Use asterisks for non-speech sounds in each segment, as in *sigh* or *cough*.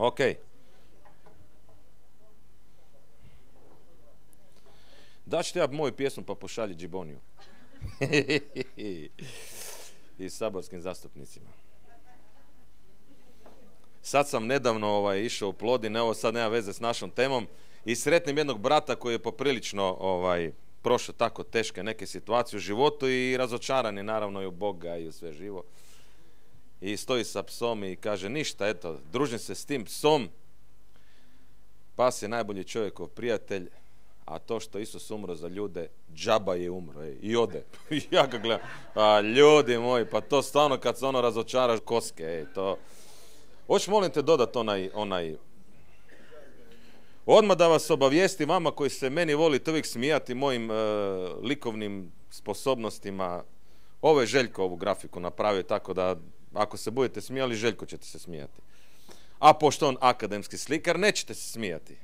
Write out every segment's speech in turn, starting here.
Ok. Daš te ja moju pjesmu pa pošalji Džiboniju. *laughs* I saborskim zastupnicima. Sad sam nedavno ovaj, išao u Plodine, ovo sad nema veze s našom temom, i sretnim jednog brata koji je poprilično ovaj, prošao tako teške neke situacije u životu i razočaran je naravno i u Boga i u sve živo i stoji sa psom i kaže ništa, eto, družim se s tim psom. Pas je najbolji čovjekov prijatelj, a to što Isus umro za ljude, džaba je umro i ode. *laughs* ja ga gledam, a ljudi moji, pa to stvarno kad se ono razočara, koske, ej, to... Hoć molim te dodat onaj, onaj... Odmah da vas obavijesti vama koji se meni volite uvijek smijati mojim e, likovnim sposobnostima. Ovo je Željko ovu grafiku napravio, tako da ako se budete smijali, Željko ćete se smijati. A pošto on akademski slikar, nećete se smijati.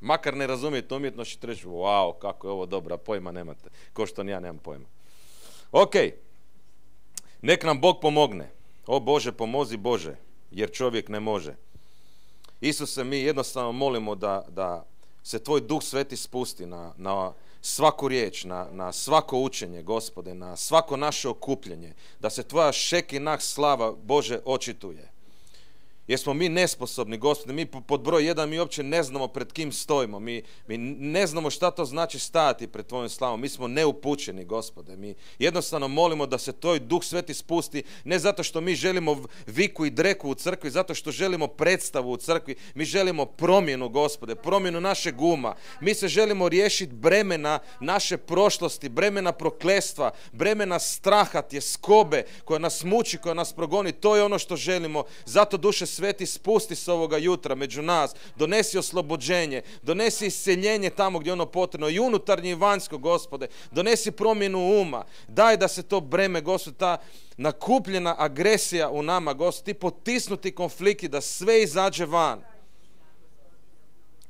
Makar ne razumijete umjetnost, ćete reći, wow, kako je ovo dobra, pojma nemate. Ko što ja nemam pojma. Ok, nek nam Bog pomogne. O Bože, pomozi Bože, jer čovjek ne može. Isuse, mi jednostavno molimo da, da se Tvoj duh sveti spusti na, na svaku riječ, na, na svako učenje, gospode, na svako naše okupljenje, da se tvoja i slava, Bože, očituje jer smo mi nesposobni, gospode mi pod broj jedan, mi uopće ne znamo pred kim stojimo, mi, mi ne znamo šta to znači stajati pred tvojom slavom, mi smo neupućeni, gospode, mi jednostavno molimo da se Tvoj duh sveti spusti, ne zato što mi želimo viku i dreku u crkvi, zato što želimo predstavu u crkvi, mi želimo promjenu, gospode, promjenu naše guma, mi se želimo riješiti bremena naše prošlosti, bremena proklestva, bremena straha, tjeskobe koja nas muči, koja nas progoni, to je ono što želimo, zato duše Sveti spusti s ovoga jutra među nas, donesi oslobođenje, donesi iseljenje tamo gdje ono potrebno i unutarnje i vanjsko, gospode, donesi promjenu uma, daj da se to breme, gospode, ta nakupljena agresija u nama, gospode, ti potisnuti konflikti, da sve izađe van.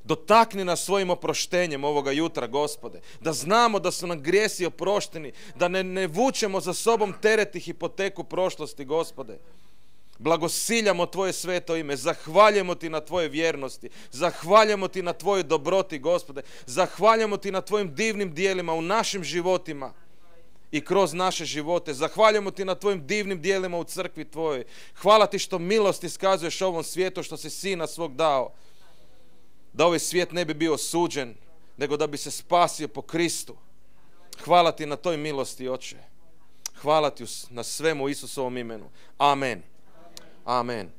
Dotakni nas svojim oproštenjem ovoga jutra, gospode. Da znamo da su nam grijesi oprošteni, da ne, ne vučemo za sobom tereti hipoteku prošlosti, gospode. Blagosiljamo Tvoje sveto ime, zahvaljamo Ti na Tvoje vjernosti, zahvaljamo Ti na Tvojoj dobroti, Gospode, zahvaljamo Ti na Tvojim divnim dijelima u našim životima i kroz naše živote. Zahvaljamo Ti na Tvojim divnim dijelima u crkvi Tvojoj. Hvala Ti što milost iskazuješ ovom svijetu, što si Sina svog dao. Da ovaj svijet ne bi bio suđen nego da bi se spasio po Kristu. Hvala Ti na toj milosti, Oče. Hvala Ti na svemu Isusovom imenu. Amen. Amen.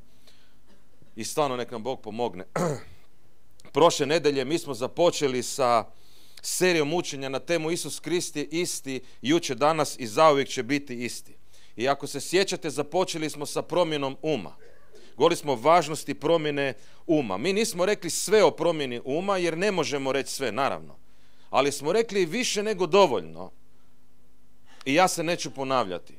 I stvarno nek nam Bog pomogne. *clears throat* Prošle nedelje mi smo započeli sa serijom učenja na temu Isus Krist je isti, juče, danas i zauvijek će biti isti. I ako se sjećate, započeli smo sa promjenom uma. Govorili smo o važnosti promjene uma. Mi nismo rekli sve o promjeni uma jer ne možemo reći sve, naravno. Ali smo rekli više nego dovoljno. I ja se neću ponavljati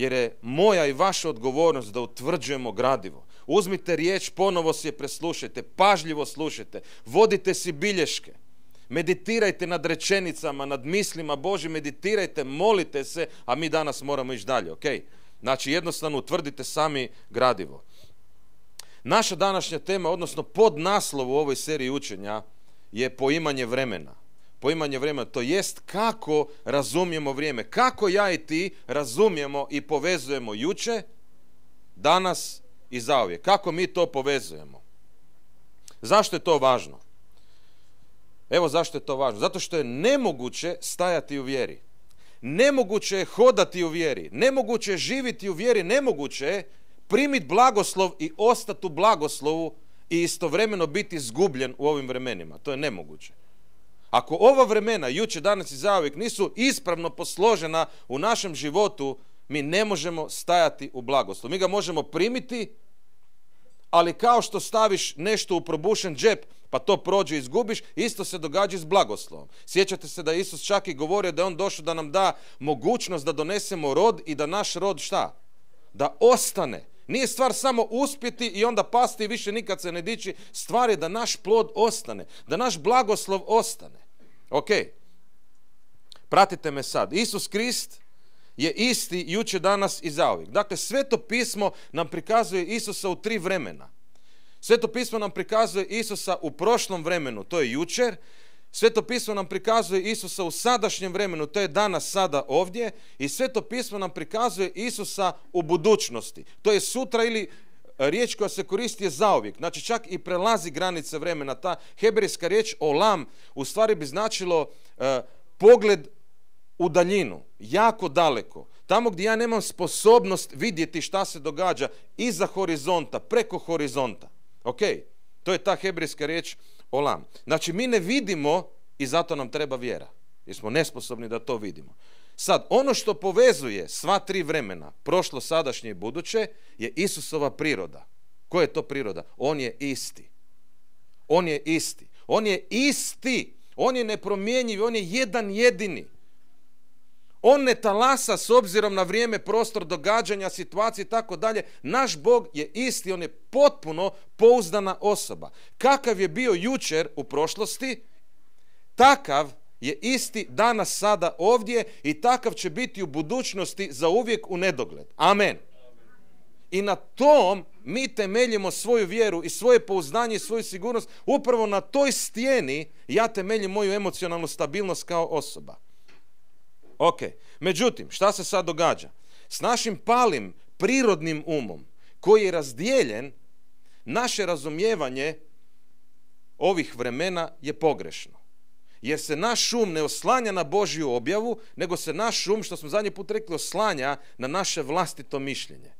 jer je moja i vaša odgovornost da utvrđujemo gradivo. Uzmite riječ, ponovo se je preslušajte, pažljivo slušajte, vodite si bilješke, meditirajte nad rečenicama, nad mislima Boži, meditirajte, molite se, a mi danas moramo ići dalje, ok? Znači jednostavno utvrdite sami gradivo. Naša današnja tema, odnosno pod naslovu u ovoj seriji učenja, je poimanje vremena. Poimanje vremena, to jest kako razumijemo vrijeme. Kako ja i ti razumijemo i povezujemo juče, danas i zauvijek. Kako mi to povezujemo? Zašto je to važno? Evo zašto je to važno. Zato što je nemoguće stajati u vjeri. Nemoguće je hodati u vjeri. Nemoguće je živjeti u vjeri. Nemoguće je primiti blagoslov i ostati u blagoslovu i istovremeno biti zgubljen u ovim vremenima. To je nemoguće. Ako ova vremena, juče, danas i zauvijek, nisu ispravno posložena u našem životu, mi ne možemo stajati u blagoslovu. Mi ga možemo primiti, ali kao što staviš nešto u probušen džep, pa to prođe i izgubiš, isto se događa s blagoslovom. Sjećate se da Isus čak i govorio da je on došao da nam da mogućnost da donesemo rod i da naš rod šta? Da ostane. Nije stvar samo uspjeti i onda pasti i više nikad se ne dići. Stvar je da naš plod ostane, da naš blagoslov ostane. Ok, pratite me sad. Isus Krist je isti juče, danas i zauvijek. Dakle, sveto pismo nam prikazuje Isusa u tri vremena. Sveto pismo nam prikazuje Isusa u prošlom vremenu, to je jučer, Sveto pismo nam prikazuje Isusa u sadašnjem vremenu, to je danas sada ovdje, i Sveto pismo nam prikazuje Isusa u budućnosti. To je sutra ili e, riječ koja se koristi je zaovijek znači čak i prelazi granice vremena. Ta hebrijska riječ olam u stvari bi značilo e, pogled u daljinu, jako daleko. Tamo gdje ja nemam sposobnost vidjeti šta se događa iza horizonta, preko horizonta. Ok, to je ta hebrijska riječ olam. Znači mi ne vidimo i zato nam treba vjera. Jer smo nesposobni da to vidimo. Sad, ono što povezuje sva tri vremena, prošlo, sadašnje i buduće, je Isusova priroda. Koja je to priroda? On je isti. On je isti. On je isti. On je nepromjenjiv, on je jedan jedini. On ne talasa s obzirom na vrijeme, prostor, događanja, situacije i tako dalje. Naš Bog je isti, on je potpuno pouzdana osoba. Kakav je bio jučer u prošlosti, takav je isti danas, sada, ovdje i takav će biti u budućnosti za uvijek u nedogled. Amen. I na tom mi temeljimo svoju vjeru i svoje pouzdanje i svoju sigurnost. Upravo na toj stijeni ja temeljim moju emocionalnu stabilnost kao osoba. Ok, međutim, šta se sad događa? S našim palim prirodnim umom koji je razdijeljen, naše razumijevanje ovih vremena je pogrešno. Jer se naš um ne oslanja na Božju objavu, nego se naš um, što smo zadnji put rekli, oslanja na naše vlastito mišljenje.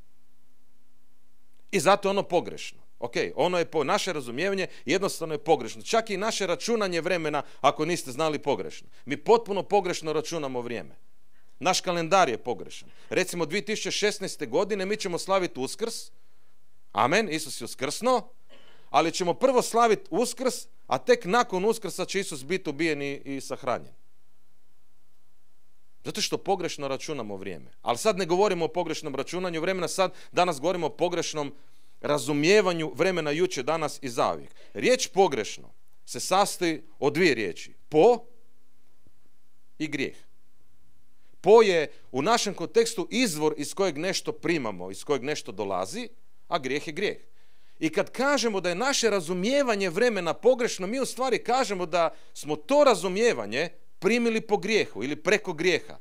I zato je ono pogrešno. Ok, ono je po naše razumijevanje jednostavno je pogrešno. Čak i naše računanje vremena, ako niste znali pogrešno. Mi potpuno pogrešno računamo vrijeme. Naš kalendar je pogrešan. Recimo 2016. godine mi ćemo slaviti uskrs. Amen, Isus je uskrsno. Ali ćemo prvo slaviti uskrs, a tek nakon uskrsa će Isus biti ubijen i sahranjen. Zato što pogrešno računamo vrijeme. Ali sad ne govorimo o pogrešnom računanju vremena, sad danas govorimo o pogrešnom razumijevanju vremena juče, danas i zavijek. Riječ pogrešno se sastoji od dvije riječi. Po i grijeh. Po je u našem kontekstu izvor iz kojeg nešto primamo, iz kojeg nešto dolazi, a grijeh je grijeh. I kad kažemo da je naše razumijevanje vremena pogrešno, mi u stvari kažemo da smo to razumijevanje primili po grijehu ili preko grijeha.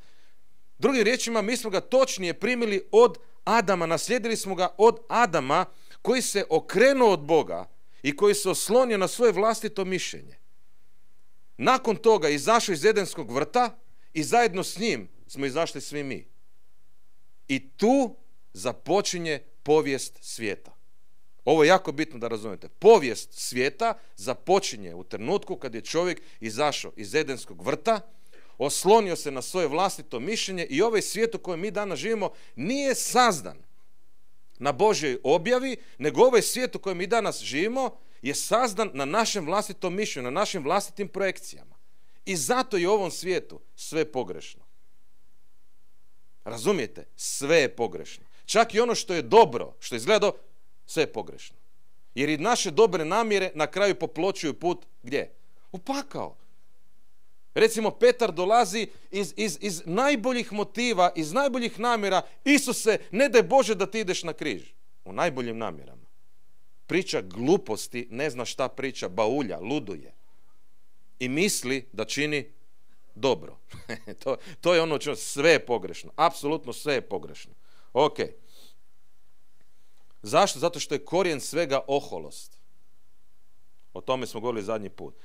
Drugim riječima, mi smo ga točnije primili od Adama, naslijedili smo ga od Adama, koji se okrenuo od Boga i koji se oslonio na svoje vlastito mišljenje. Nakon toga izašao iz Edenskog vrta i zajedno s njim smo izašli svi mi. I tu započinje povijest svijeta. Ovo je jako bitno da razumijete. Povijest svijeta započinje u trenutku kad je čovjek izašao iz Edenskog vrta, oslonio se na svoje vlastito mišljenje i ovaj svijet u kojem mi danas živimo nije sazdan na Božoj objavi, nego ovaj svijet u kojem mi danas živimo je sazdan na našem vlastitom mišlju, na našim vlastitim projekcijama. I zato je u ovom svijetu sve pogrešno. Razumijete? Sve je pogrešno. Čak i ono što je dobro, što je sve je pogrešno. Jer i naše dobre namjere na kraju popločuju put gdje? U pakao. Recimo, Petar dolazi iz, iz, iz najboljih motiva, iz najboljih namjera. Isuse, ne daj Bože da ti ideš na križ. U najboljim namjerama. Priča gluposti, ne zna šta priča, baulja, luduje. I misli da čini dobro. *laughs* to, to je ono čemu sve je pogrešno. Apsolutno sve je pogrešno. Ok. Zašto? Zato što je korijen svega oholost. O tome smo govorili zadnji put.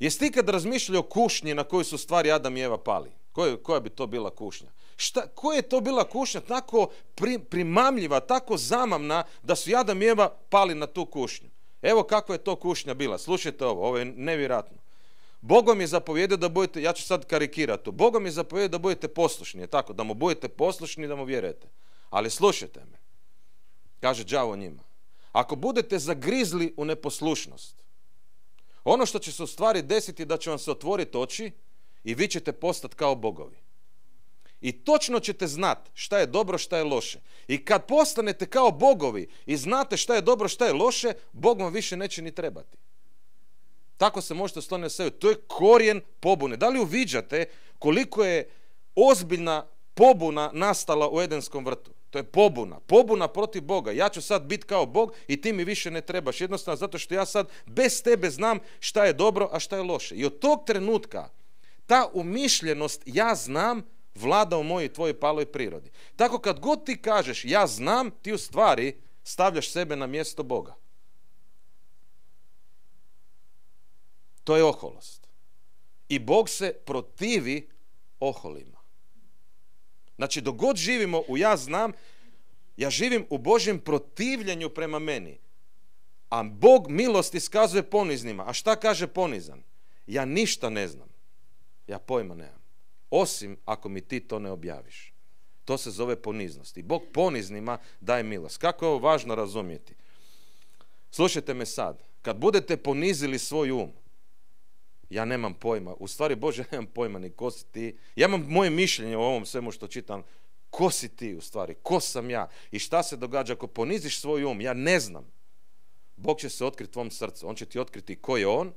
Jeste ikad razmišljali o kušnji na koju su stvari Adam i Eva pali? Koja, koja bi to bila kušnja? Šta, koja je to bila kušnja tako primamljiva, tako zamamna da su Adam i Eva pali na tu kušnju? Evo kakva je to kušnja bila. Slušajte ovo, ovo je nevjerojatno. Bogom je zapovjedio da budete, ja ću sad karikirati to, Bogom je zapovjedio da budete poslušni, je tako, da mu budete poslušni, da mu vjerujete. Ali slušajte me, kaže đavo njima, ako budete zagrizli u neposlušnost, ono što će se u stvari desiti da će vam se otvoriti oči i vi ćete postati kao bogovi. I točno ćete znat šta je dobro, šta je loše. I kad postanete kao bogovi i znate šta je dobro, šta je loše, Bog vam više neće ni trebati. Tako se možete osloniti na To je korijen pobune. Da li uviđate koliko je ozbiljna pobuna nastala u Edenskom vrtu? To je pobuna. Pobuna protiv Boga. Ja ću sad biti kao Bog i ti mi više ne trebaš. Jednostavno zato što ja sad bez tebe znam šta je dobro, a šta je loše. I od tog trenutka ta umišljenost ja znam vlada u mojoj tvojoj paloj prirodi. Tako kad god ti kažeš ja znam, ti u stvari stavljaš sebe na mjesto Boga. To je oholost. I Bog se protivi oholima. Znači, dok god živimo u ja znam, ja živim u Božjem protivljenju prema meni. A Bog milost iskazuje poniznima. A šta kaže ponizan? Ja ništa ne znam. Ja pojma nemam. Osim ako mi ti to ne objaviš. To se zove poniznost. I Bog poniznima daje milost. Kako je ovo važno razumjeti? Slušajte me sad. Kad budete ponizili svoj um, ja nemam pojma, u stvari Bože, *laughs* ja nemam pojma ni ko si ti. Ja imam moje mišljenje o ovom svemu što čitam, ko si ti u stvari, ko sam ja i šta se događa ako poniziš svoj um, ja ne znam. Bog će se otkriti tvom srcu, on će ti otkriti ko je on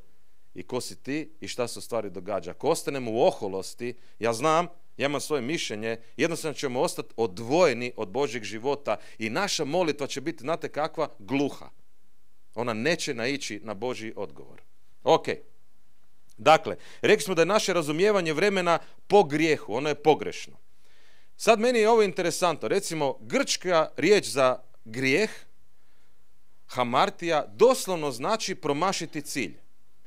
i ko si ti i šta se u stvari događa. Ako ostanemo u oholosti, ja znam, ja imam svoje mišljenje, jednostavno ćemo ostati odvojeni od Božjeg života i naša molitva će biti, znate kakva, gluha. Ona neće naići na Boži odgovor. Ok, Dakle, rekli smo da je naše razumijevanje vremena po grijehu, ono je pogrešno. Sad meni je ovo interesantno. Recimo, grčka riječ za grijeh, hamartija, doslovno znači promašiti cilj.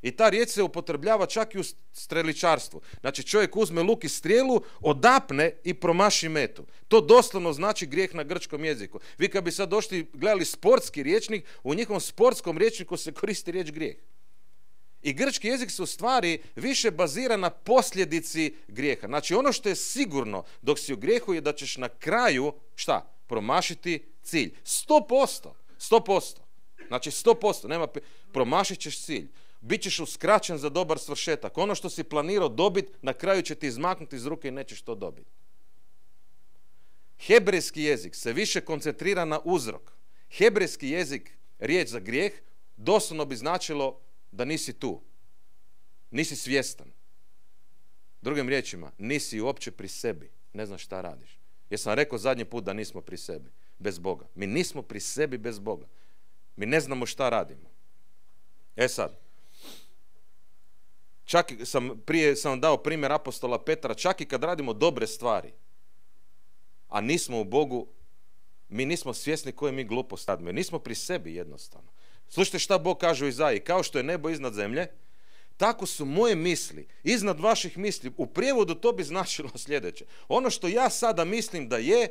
I ta riječ se upotrebljava čak i u streličarstvu. Znači čovjek uzme luk i strijelu, odapne i promaši metu. To doslovno znači grijeh na grčkom jeziku. Vi kad bi sad došli gledali sportski riječnik, u njihovom sportskom riječniku se koristi riječ grijeh. I grčki jezik se u stvari više bazira na posljedici grijeha. Znači ono što je sigurno dok si u grijehu je da ćeš na kraju, šta, promašiti cilj. 100%, 100%. Znači 100%, nema, promašit ćeš cilj. Bićeš uskraćen za dobar svršetak. Ono što si planirao dobiti, na kraju će ti izmaknuti iz ruke i nećeš to dobiti. Hebrejski jezik se više koncentrira na uzrok. Hebrejski jezik, riječ za grijeh, doslovno bi značilo da nisi tu. Nisi svjestan. Drugim riječima, nisi uopće pri sebi. Ne znaš šta radiš. Jer sam rekao zadnji put da nismo pri sebi. Bez Boga. Mi nismo pri sebi bez Boga. Mi ne znamo šta radimo. E sad, čak sam, prije sam dao primjer apostola Petra, čak i kad radimo dobre stvari, a nismo u Bogu, mi nismo svjesni koje mi glupost radimo. Nismo pri sebi jednostavno. Slušajte šta Bog kaže u Izaji, kao što je nebo iznad zemlje, tako su moje misli iznad vaših misli. U prijevodu to bi značilo *laughs* sljedeće. Ono što ja sada mislim da je,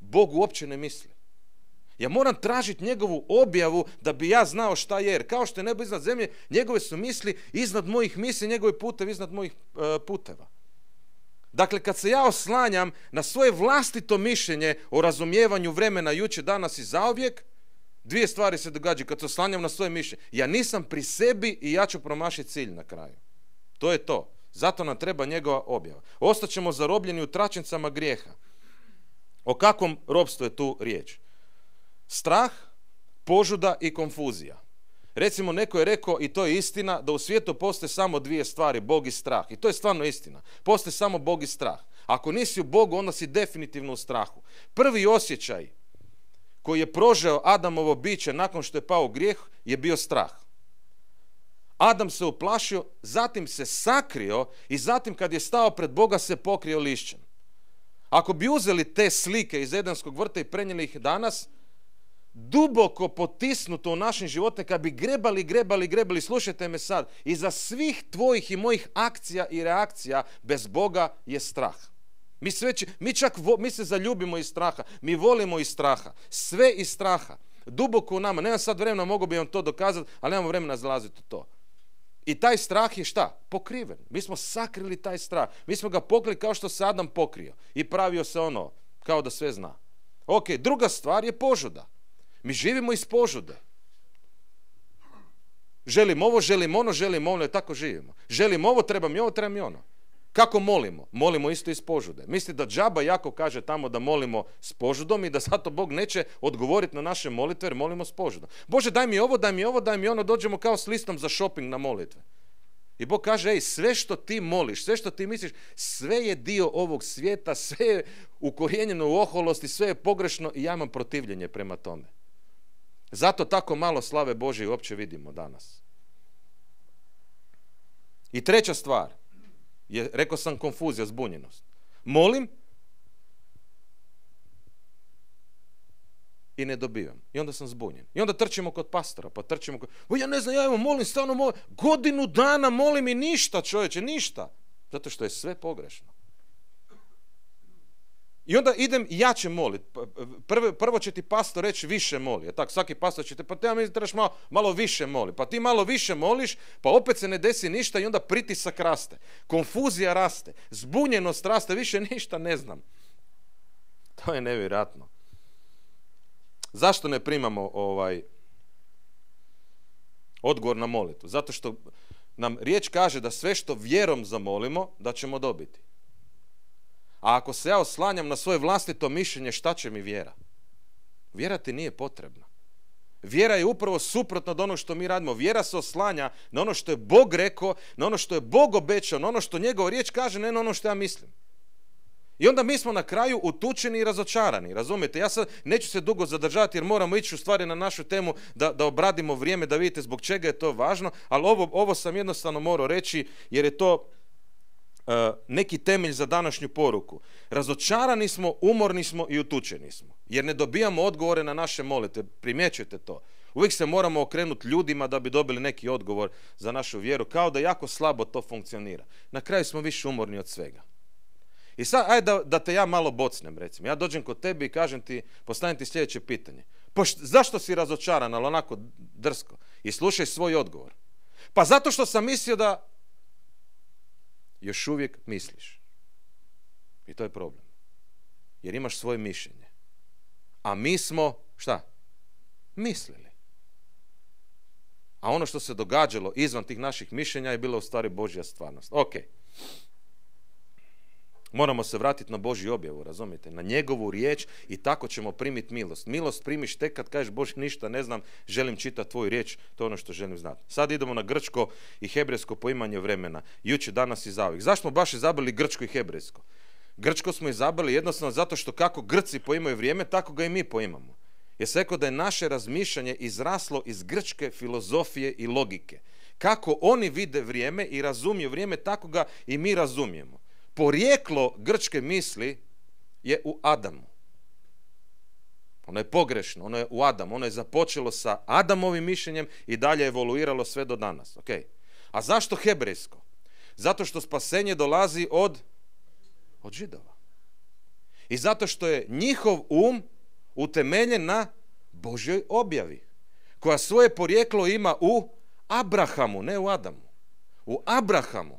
Bog uopće ne misli. Ja moram tražiti njegovu objavu da bi ja znao šta je. Jer kao što je nebo iznad zemlje, njegove su misli iznad mojih misli, njegove putevi iznad mojih e, puteva. Dakle, kad se ja oslanjam na svoje vlastito mišljenje o razumijevanju vremena juče, danas i zaobjek, Dvije stvari se događaju kad se oslanjam na svoje mišljenje. Ja nisam pri sebi i ja ću promašiti cilj na kraju. To je to. Zato nam treba njegova objava. Ostaćemo zarobljeni u tračnicama grijeha. O kakvom robstvu je tu riječ? Strah, požuda i konfuzija. Recimo, neko je rekao, i to je istina, da u svijetu postoje samo dvije stvari, Bog i strah. I to je stvarno istina. Postoje samo Bog i strah. Ako nisi u Bogu, onda si definitivno u strahu. Prvi osjećaj koji je prožeo Adamovo biće nakon što je pao grijeh je bio strah. Adam se uplašio, zatim se sakrio i zatim kad je stao pred Boga se pokrio lišćem. Ako bi uzeli te slike iz Edenskog vrta i prenijeli ih danas, duboko potisnuto u našim životima, kad bi grebali, grebali, grebali, slušajte me sad, iza svih tvojih i mojih akcija i reakcija bez Boga je strah. Mi, sve, mi čak mi se zaljubimo iz straha, mi volimo iz straha, sve iz straha. Duboko u nama, nemam sad vremena, mogu bi vam to dokazati, ali nemamo vremena zalaziti u to. I taj strah je šta? Pokriven. Mi smo sakrili taj strah. Mi smo ga pokrili kao što se Adam pokrio. I pravio se ono, kao da sve zna. Ok, druga stvar je požuda. Mi živimo iz požude. Želim ovo, želim ono, želim ono, tako živimo. Želim ovo, trebam i ovo, trebam i ono. Kako molimo? Molimo isto iz požude. Misli da džaba jako kaže tamo da molimo s požudom i da zato Bog neće odgovoriti na naše molitve jer molimo s požudom. Bože daj mi ovo, daj mi ovo, daj mi ono, dođemo kao s listom za shopping na molitve. I Bog kaže, ej, sve što ti moliš, sve što ti misliš, sve je dio ovog svijeta, sve je ukorijenjeno u oholosti, sve je pogrešno i ja imam protivljenje prema tome. Zato tako malo slave Bože i uopće vidimo danas. I treća stvar, je, rekao sam konfuzija, zbunjenost. Molim i ne dobivam. I onda sam zbunjen. I onda trčimo kod pastora, pa trčimo kod... ja ne znam, ja evo molim, stalno molim. Godinu dana molim i ništa, čovječe, ništa. Zato što je sve pogrešno. I onda idem i ja će molit. Prvo, prvo će ti pastor reći više moli. Tak, svaki pastor će te, pa te mi trebaš malo, malo više moli. Pa ti malo više moliš, pa opet se ne desi ništa i onda pritisak raste. Konfuzija raste. Zbunjenost raste, više *laughs* ništa ne znam. To je nevjerojatno. Zašto ne primamo ovaj odgovor na molitvu? Zato što nam riječ kaže da sve što vjerom zamolimo, da ćemo dobiti. A ako se ja oslanjam na svoje vlastito mišljenje, šta će mi vjera? Vjera ti nije potrebna. Vjera je upravo suprotno od onog što mi radimo. Vjera se oslanja na ono što je Bog rekao, na ono što je Bog obećao, na ono što njegova riječ kaže, ne na ono što ja mislim. I onda mi smo na kraju utučeni i razočarani, razumijete? Ja sad neću se dugo zadržati jer moramo ići u stvari na našu temu da, da obradimo vrijeme, da vidite zbog čega je to važno, ali ovo, ovo sam jednostavno morao reći jer je to E, neki temelj za današnju poruku. Razočarani smo, umorni smo i utučeni smo. Jer ne dobijamo odgovore na naše molite. Primjećujete to. Uvijek se moramo okrenuti ljudima da bi dobili neki odgovor za našu vjeru. Kao da jako slabo to funkcionira. Na kraju smo više umorni od svega. I sad, ajde da, da te ja malo bocnem, recimo. Ja dođem kod tebe i kažem ti, postavim ti sljedeće pitanje. Pa zašto si razočaran, ali onako drsko? I slušaj svoj odgovor. Pa zato što sam mislio da još uvijek misliš. I to je problem. Jer imaš svoje mišljenje. A mi smo, šta? Mislili. A ono što se događalo izvan tih naših mišljenja je bila u stvari Božja stvarnost. Ok. Moramo se vratiti na Božju objavu, razumijete? Na njegovu riječ i tako ćemo primiti milost. Milost primiš tek kad kažeš Bože ništa ne znam, želim čitati tvoju riječ, to je ono što želim znati. Sad idemo na grčko i hebrejsko poimanje vremena. Juče, danas i zauvijek. Zašto smo baš izabrali grčko i hebrejsko? Grčko smo izabrali jednostavno zato što kako Grci poimaju vrijeme, tako ga i mi poimamo. Je se rekao da je naše razmišljanje izraslo iz grčke filozofije i logike. Kako oni vide vrijeme i razumiju vrijeme, tako ga i mi razumijemo porijeklo grčke misli je u Adamu. Ono je pogrešno, ono je u Adamu, ono je započelo sa Adamovim mišljenjem i dalje evoluiralo sve do danas. Okay. A zašto hebrejsko? Zato što spasenje dolazi od, od židova. I zato što je njihov um utemeljen na Božoj objavi, koja svoje porijeklo ima u Abrahamu, ne u Adamu. U Abrahamu.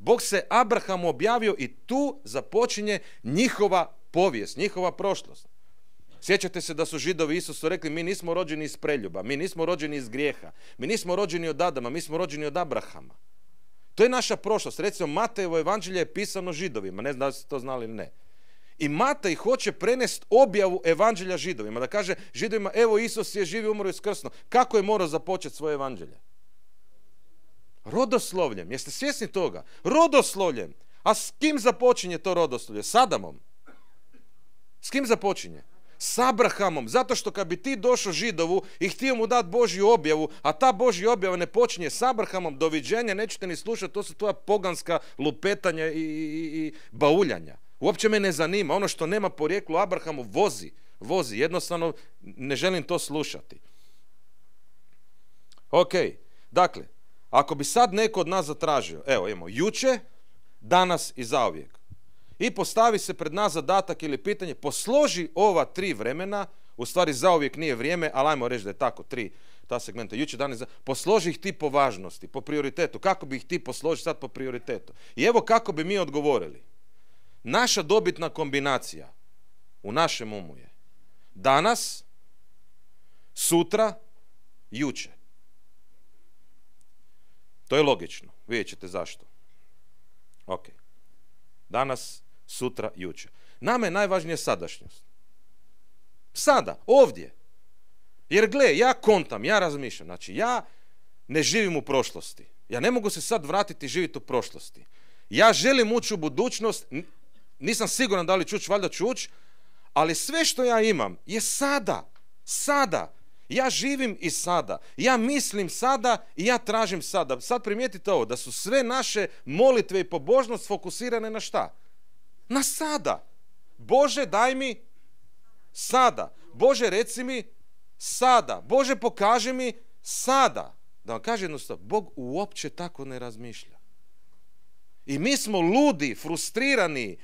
Bog se Abrahamu objavio i tu započinje njihova povijest, njihova prošlost. Sjećate se da su židovi Isusu rekli mi nismo rođeni iz preljuba, mi nismo rođeni iz grijeha, mi nismo rođeni od Adama, mi smo rođeni od Abrahama. To je naša prošlost. Recimo Matejevo evanđelje je pisano židovima, ne znam da li ste to znali ili ne. I Matej hoće prenest objavu evanđelja židovima, da kaže židovima evo Isus je živi, umro i skrsno. Kako je morao započeti svoje evanđelje? Rodoslovljem. Jeste svjesni toga? Rodoslovljem. A s kim započinje to rodoslovlje? S Adamom. S kim započinje? S Abrahamom. Zato što kad bi ti došao Židovu i htio mu dati Božju objavu, a ta Božja objava ne počinje s Abrahamom, doviđenja, nećete ni slušati, to su tvoja poganska lupetanja i, i, i bauljanja. Uopće me ne zanima. Ono što nema porijeklu Abrahamu vozi. Vozi. Jednostavno ne želim to slušati. Ok. Dakle, ako bi sad neko od nas zatražio, evo imamo juče, danas i zauvijek, i postavi se pred nas zadatak ili pitanje, posloži ova tri vremena, u stvari zauvijek nije vrijeme, ali ajmo reći da je tako, tri ta segmenta, juče, danas, posloži ih ti po važnosti, po prioritetu, kako bi ih ti posloži sad po prioritetu. I evo kako bi mi odgovorili. Naša dobitna kombinacija u našem umu je danas, sutra, juče. To je logično, vidjet ćete zašto. Ok. Danas, sutra, jučer. Nama je najvažnija sadašnjost. Sada, ovdje. Jer gle, ja kontam, ja razmišljam. Znači, ja ne živim u prošlosti. Ja ne mogu se sad vratiti i živjeti u prošlosti. Ja želim ući u budućnost, nisam siguran da li ću ući, valjda ću ući, ali sve što ja imam je sada. Sada. Ja živim i sada. Ja mislim sada i ja tražim sada. Sad primijetite ovo, da su sve naše molitve i pobožnost fokusirane na šta? Na sada. Bože, daj mi sada. Bože, reci mi sada. Bože, pokaži mi sada. Da vam kaže jednostavno, Bog uopće tako ne razmišlja. I mi smo ludi, frustrirani,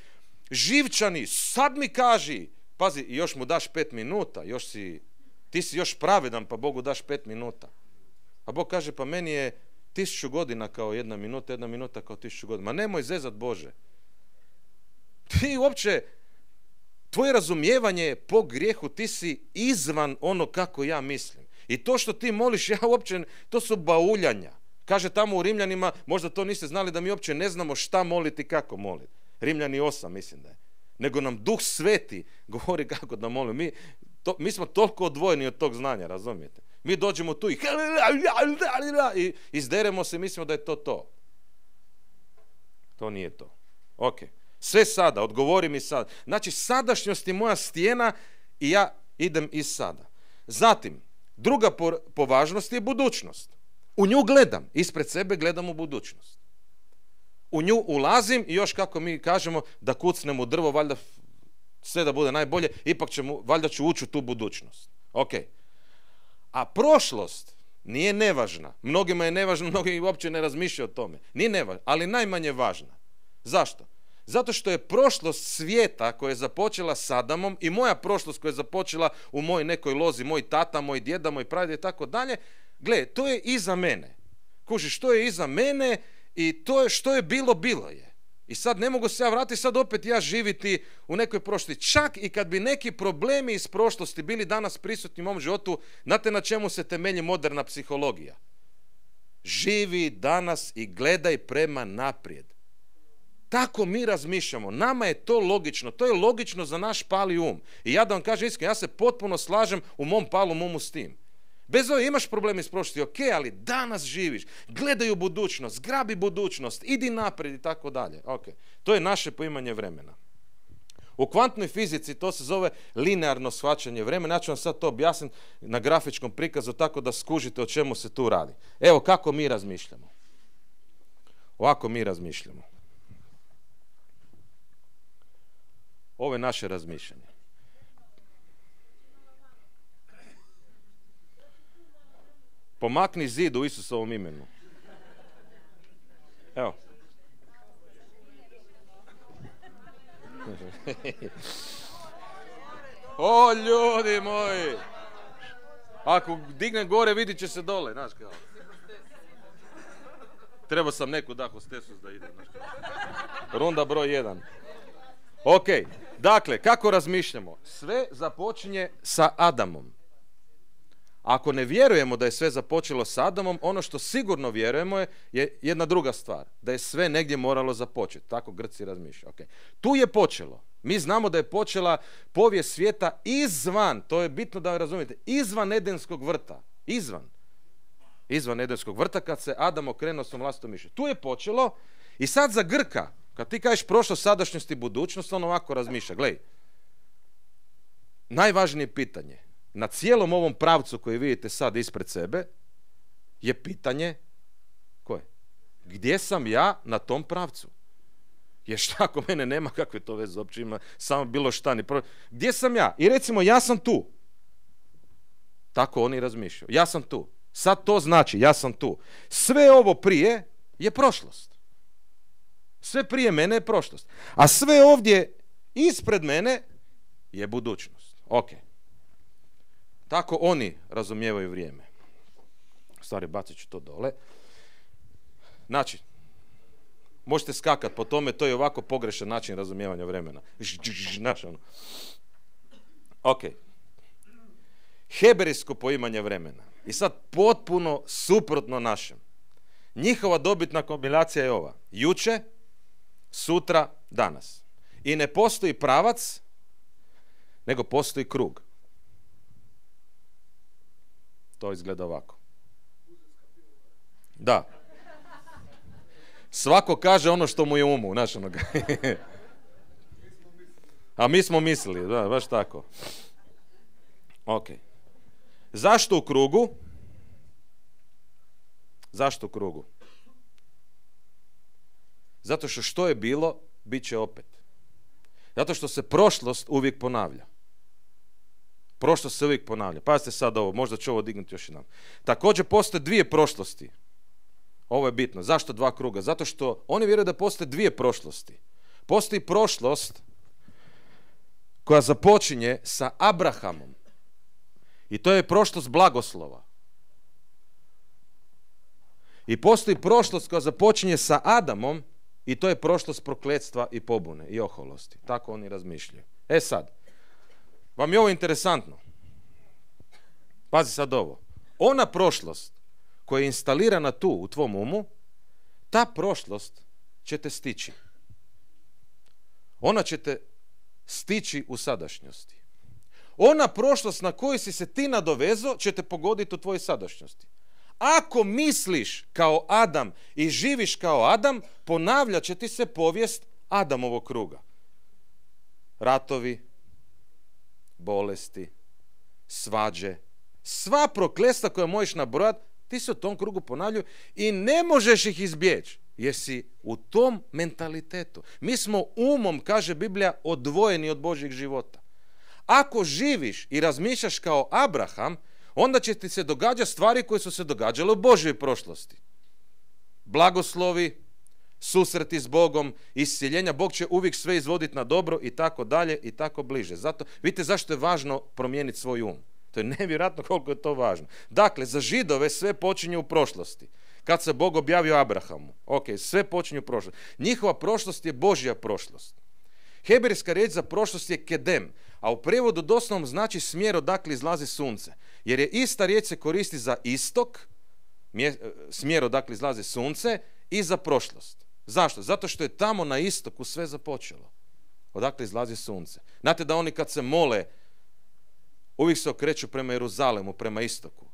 živčani, sad mi kaži. Pazi, još mu daš pet minuta, još si ti si još pravedan, pa Bogu daš pet minuta. A Bog kaže, pa meni je tisuću godina kao jedna minuta, jedna minuta kao tisuću godina. Ma nemoj zezat Bože. Ti uopće, tvoje razumijevanje po grijehu, ti si izvan ono kako ja mislim. I to što ti moliš, ja uopće, to su bauljanja. Kaže tamo u Rimljanima, možda to niste znali da mi uopće ne znamo šta moliti i kako moliti. Rimljani 8 mislim da je. Nego nam duh sveti govori kako da molim. Mi mi smo toliko odvojeni od tog znanja, razumijete? Mi dođemo tu i, i izderemo se, mislimo da je to to. To nije to. Ok. Sve sada, odgovori mi sad. Znači, sadašnjost je moja stijena i ja idem iz sada. Zatim, druga po, po važnosti je budućnost. U nju gledam. Ispred sebe gledam u budućnost. U nju ulazim i još kako mi kažemo da kucnem u drvo, valjda sve da bude najbolje, ipak ćemo valjda ću ući u tu budućnost. Ok. A prošlost nije nevažna. Mnogima je nevažna, *laughs* mnogi uopće ne razmišljaju o tome. Nije nevažna, ali najmanje važna. Zašto? Zato što je prošlost svijeta koja je započela Sadamom i moja prošlost koja je započela u mojoj nekoj lozi, moj tata, moj djeda, moj pravid i tako dalje, gle, to je iza mene. Kuži, što je iza mene i to je što je bilo, bilo je. I sad ne mogu se ja vratiti, sad opet ja živiti u nekoj prošlosti. Čak i kad bi neki problemi iz prošlosti bili danas prisutni u mom životu, znate na čemu se temelji moderna psihologija? Živi danas i gledaj prema naprijed. Tako mi razmišljamo. Nama je to logično. To je logično za naš pali um. I ja da vam kažem iskreno, ja se potpuno slažem u mom palom umu s tim. Bez ove imaš problemi iz prošlosti, ok, ali danas živiš, gledaj u budućnost, grabi budućnost, idi naprijed i tako dalje. Ok, to je naše poimanje vremena. U kvantnoj fizici to se zove linearno shvaćanje vremena. Ja ću vam sad to objasniti na grafičkom prikazu tako da skužite o čemu se tu radi. Evo kako mi razmišljamo. Ovako mi razmišljamo. Ovo je naše razmišljanje. Pomakni zid u Isusovom imenu. Evo. o, ljudi moji! Ako digne gore, vidit će se dole, znaš kao. Trebao sam neku da hostesus da ide. Runda broj jedan. Ok, dakle, kako razmišljamo? Sve započinje sa Adamom. Ako ne vjerujemo da je sve započelo s Adamom, ono što sigurno vjerujemo je, jedna druga stvar. Da je sve negdje moralo započeti. Tako Grci razmišljaju. Okay. Tu je počelo. Mi znamo da je počela povijest svijeta izvan, to je bitno da razumijete, izvan Edenskog vrta. Izvan. Izvan Edenskog vrta kad se Adam okrenuo svom vlastom mišlju. Tu je počelo i sad za Grka, kad ti kažeš prošlost, sadašnjost i budućnost, on ovako razmišlja. Glej, najvažnije pitanje na cijelom ovom pravcu koji vidite sad ispred sebe je pitanje koje? Gdje sam ja na tom pravcu? Jer šta ako mene nema, kakve to veze uopće ima, samo bilo šta. Ni pro... Gdje sam ja? I recimo ja sam tu. Tako oni razmišljaju. Ja sam tu. Sad to znači, ja sam tu. Sve ovo prije je prošlost. Sve prije mene je prošlost. A sve ovdje ispred mene je budućnost. Ok. Tako oni razumijevaju vrijeme. Stvari, bacit ću to dole. Znači, možete skakat po tome, to je ovako pogrešan način razumijevanja vremena. Znači, ono. Ok. Heberijsko poimanje vremena. I sad potpuno suprotno našem. Njihova dobitna kombinacija je ova. Juče, sutra, danas. I ne postoji pravac, nego postoji krug. To izgleda ovako. Da. Svako kaže ono što mu je umu, znaš onoga. *laughs* A mi smo mislili, da, baš tako. Ok. Zašto u krugu? Zašto u krugu? Zato što što je bilo, bit će opet. Zato što se prošlost uvijek ponavlja. Prošlost se uvijek ponavlja. Pazite sad ovo, možda ću ovo dignuti još jedan. Također postoje dvije prošlosti. Ovo je bitno. Zašto dva kruga? Zato što oni vjeruju da postoje dvije prošlosti. Postoji prošlost koja započinje sa Abrahamom. I to je prošlost blagoslova. I postoji prošlost koja započinje sa Adamom i to je prošlost prokletstva i pobune i oholosti. Tako oni razmišljaju. E sad, vam je ovo interesantno. Pazi sad ovo. Ona prošlost koja je instalirana tu u tvom umu, ta prošlost će te stići. Ona će te stići u sadašnjosti. Ona prošlost na koju si se ti nadovezo, će te pogoditi u tvojoj sadašnjosti. Ako misliš kao Adam i živiš kao Adam, ponavljat će ti se povijest Adamovog kruga. Ratovi, bolesti, svađe, sva proklesta koja možeš nabrojati, ti se u tom krugu ponavljaju i ne možeš ih izbjeći. si u tom mentalitetu. Mi smo umom, kaže Biblija, odvojeni od Božjeg života. Ako živiš i razmišljaš kao Abraham, onda će ti se događati stvari koje su se događale u Božjoj prošlosti. Blagoslovi, susreti s Bogom, isciljenja, Bog će uvijek sve izvoditi na dobro i tako dalje i tako bliže. Zato, vidite zašto je važno promijeniti svoj um. To je nevjerojatno koliko je to važno. Dakle, za židove sve počinje u prošlosti. Kad se Bog objavio Abrahamu. Ok, sve počinje u prošlosti. Njihova prošlost je Božja prošlost. Heberska riječ za prošlost je kedem, a u prevodu doslovno znači smjer odakle izlazi sunce. Jer je ista riječ se koristi za istok, smjer odakle izlazi sunce, i za prošlost. Zašto? Zato što je tamo na istoku sve započelo. Odakle izlazi sunce. Znate da oni kad se mole, uvijek se okreću prema Jeruzalemu, prema istoku.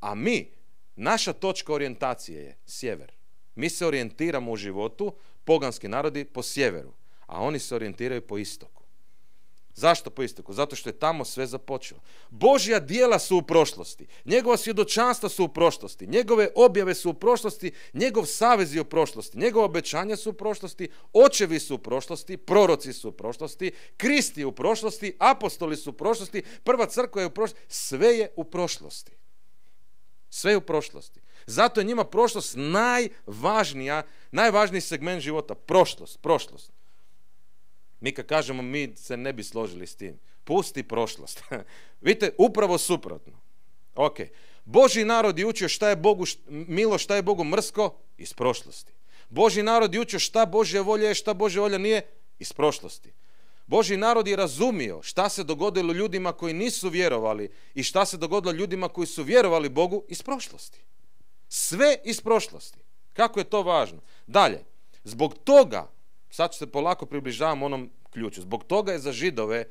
A mi, naša točka orijentacije je sjever. Mi se orijentiramo u životu, poganski narodi, po sjeveru, a oni se orijentiraju po istoku. Zašto po istoku? Zato što je tamo sve započelo. Božja dijela su u prošlosti, njegova svjedočanstva su u prošlosti, njegove objave su u prošlosti, njegov savez je u prošlosti, njegova obećanja su u prošlosti, očevi su u prošlosti, proroci su u prošlosti, Kristi je u prošlosti, apostoli su u prošlosti, prva crkva je u prošlosti, sve je u prošlosti. Sve je u prošlosti. Zato je njima prošlost najvažnija, najvažniji segment života, prošlost, prošlost. Mi kad kažemo mi se ne bi složili s tim. Pusti prošlost. *laughs* Vidite, upravo suprotno. Ok. Boži narod je učio šta je Bogu milo, šta je Bogu mrsko iz prošlosti. Boži narod je učio šta Božja volja je, šta Božja volja nije iz prošlosti. Boži narod je razumio šta se dogodilo ljudima koji nisu vjerovali i šta se dogodilo ljudima koji su vjerovali Bogu iz prošlosti. Sve iz prošlosti. Kako je to važno? Dalje, zbog toga sad se polako približavam onom ključu. Zbog toga je za židove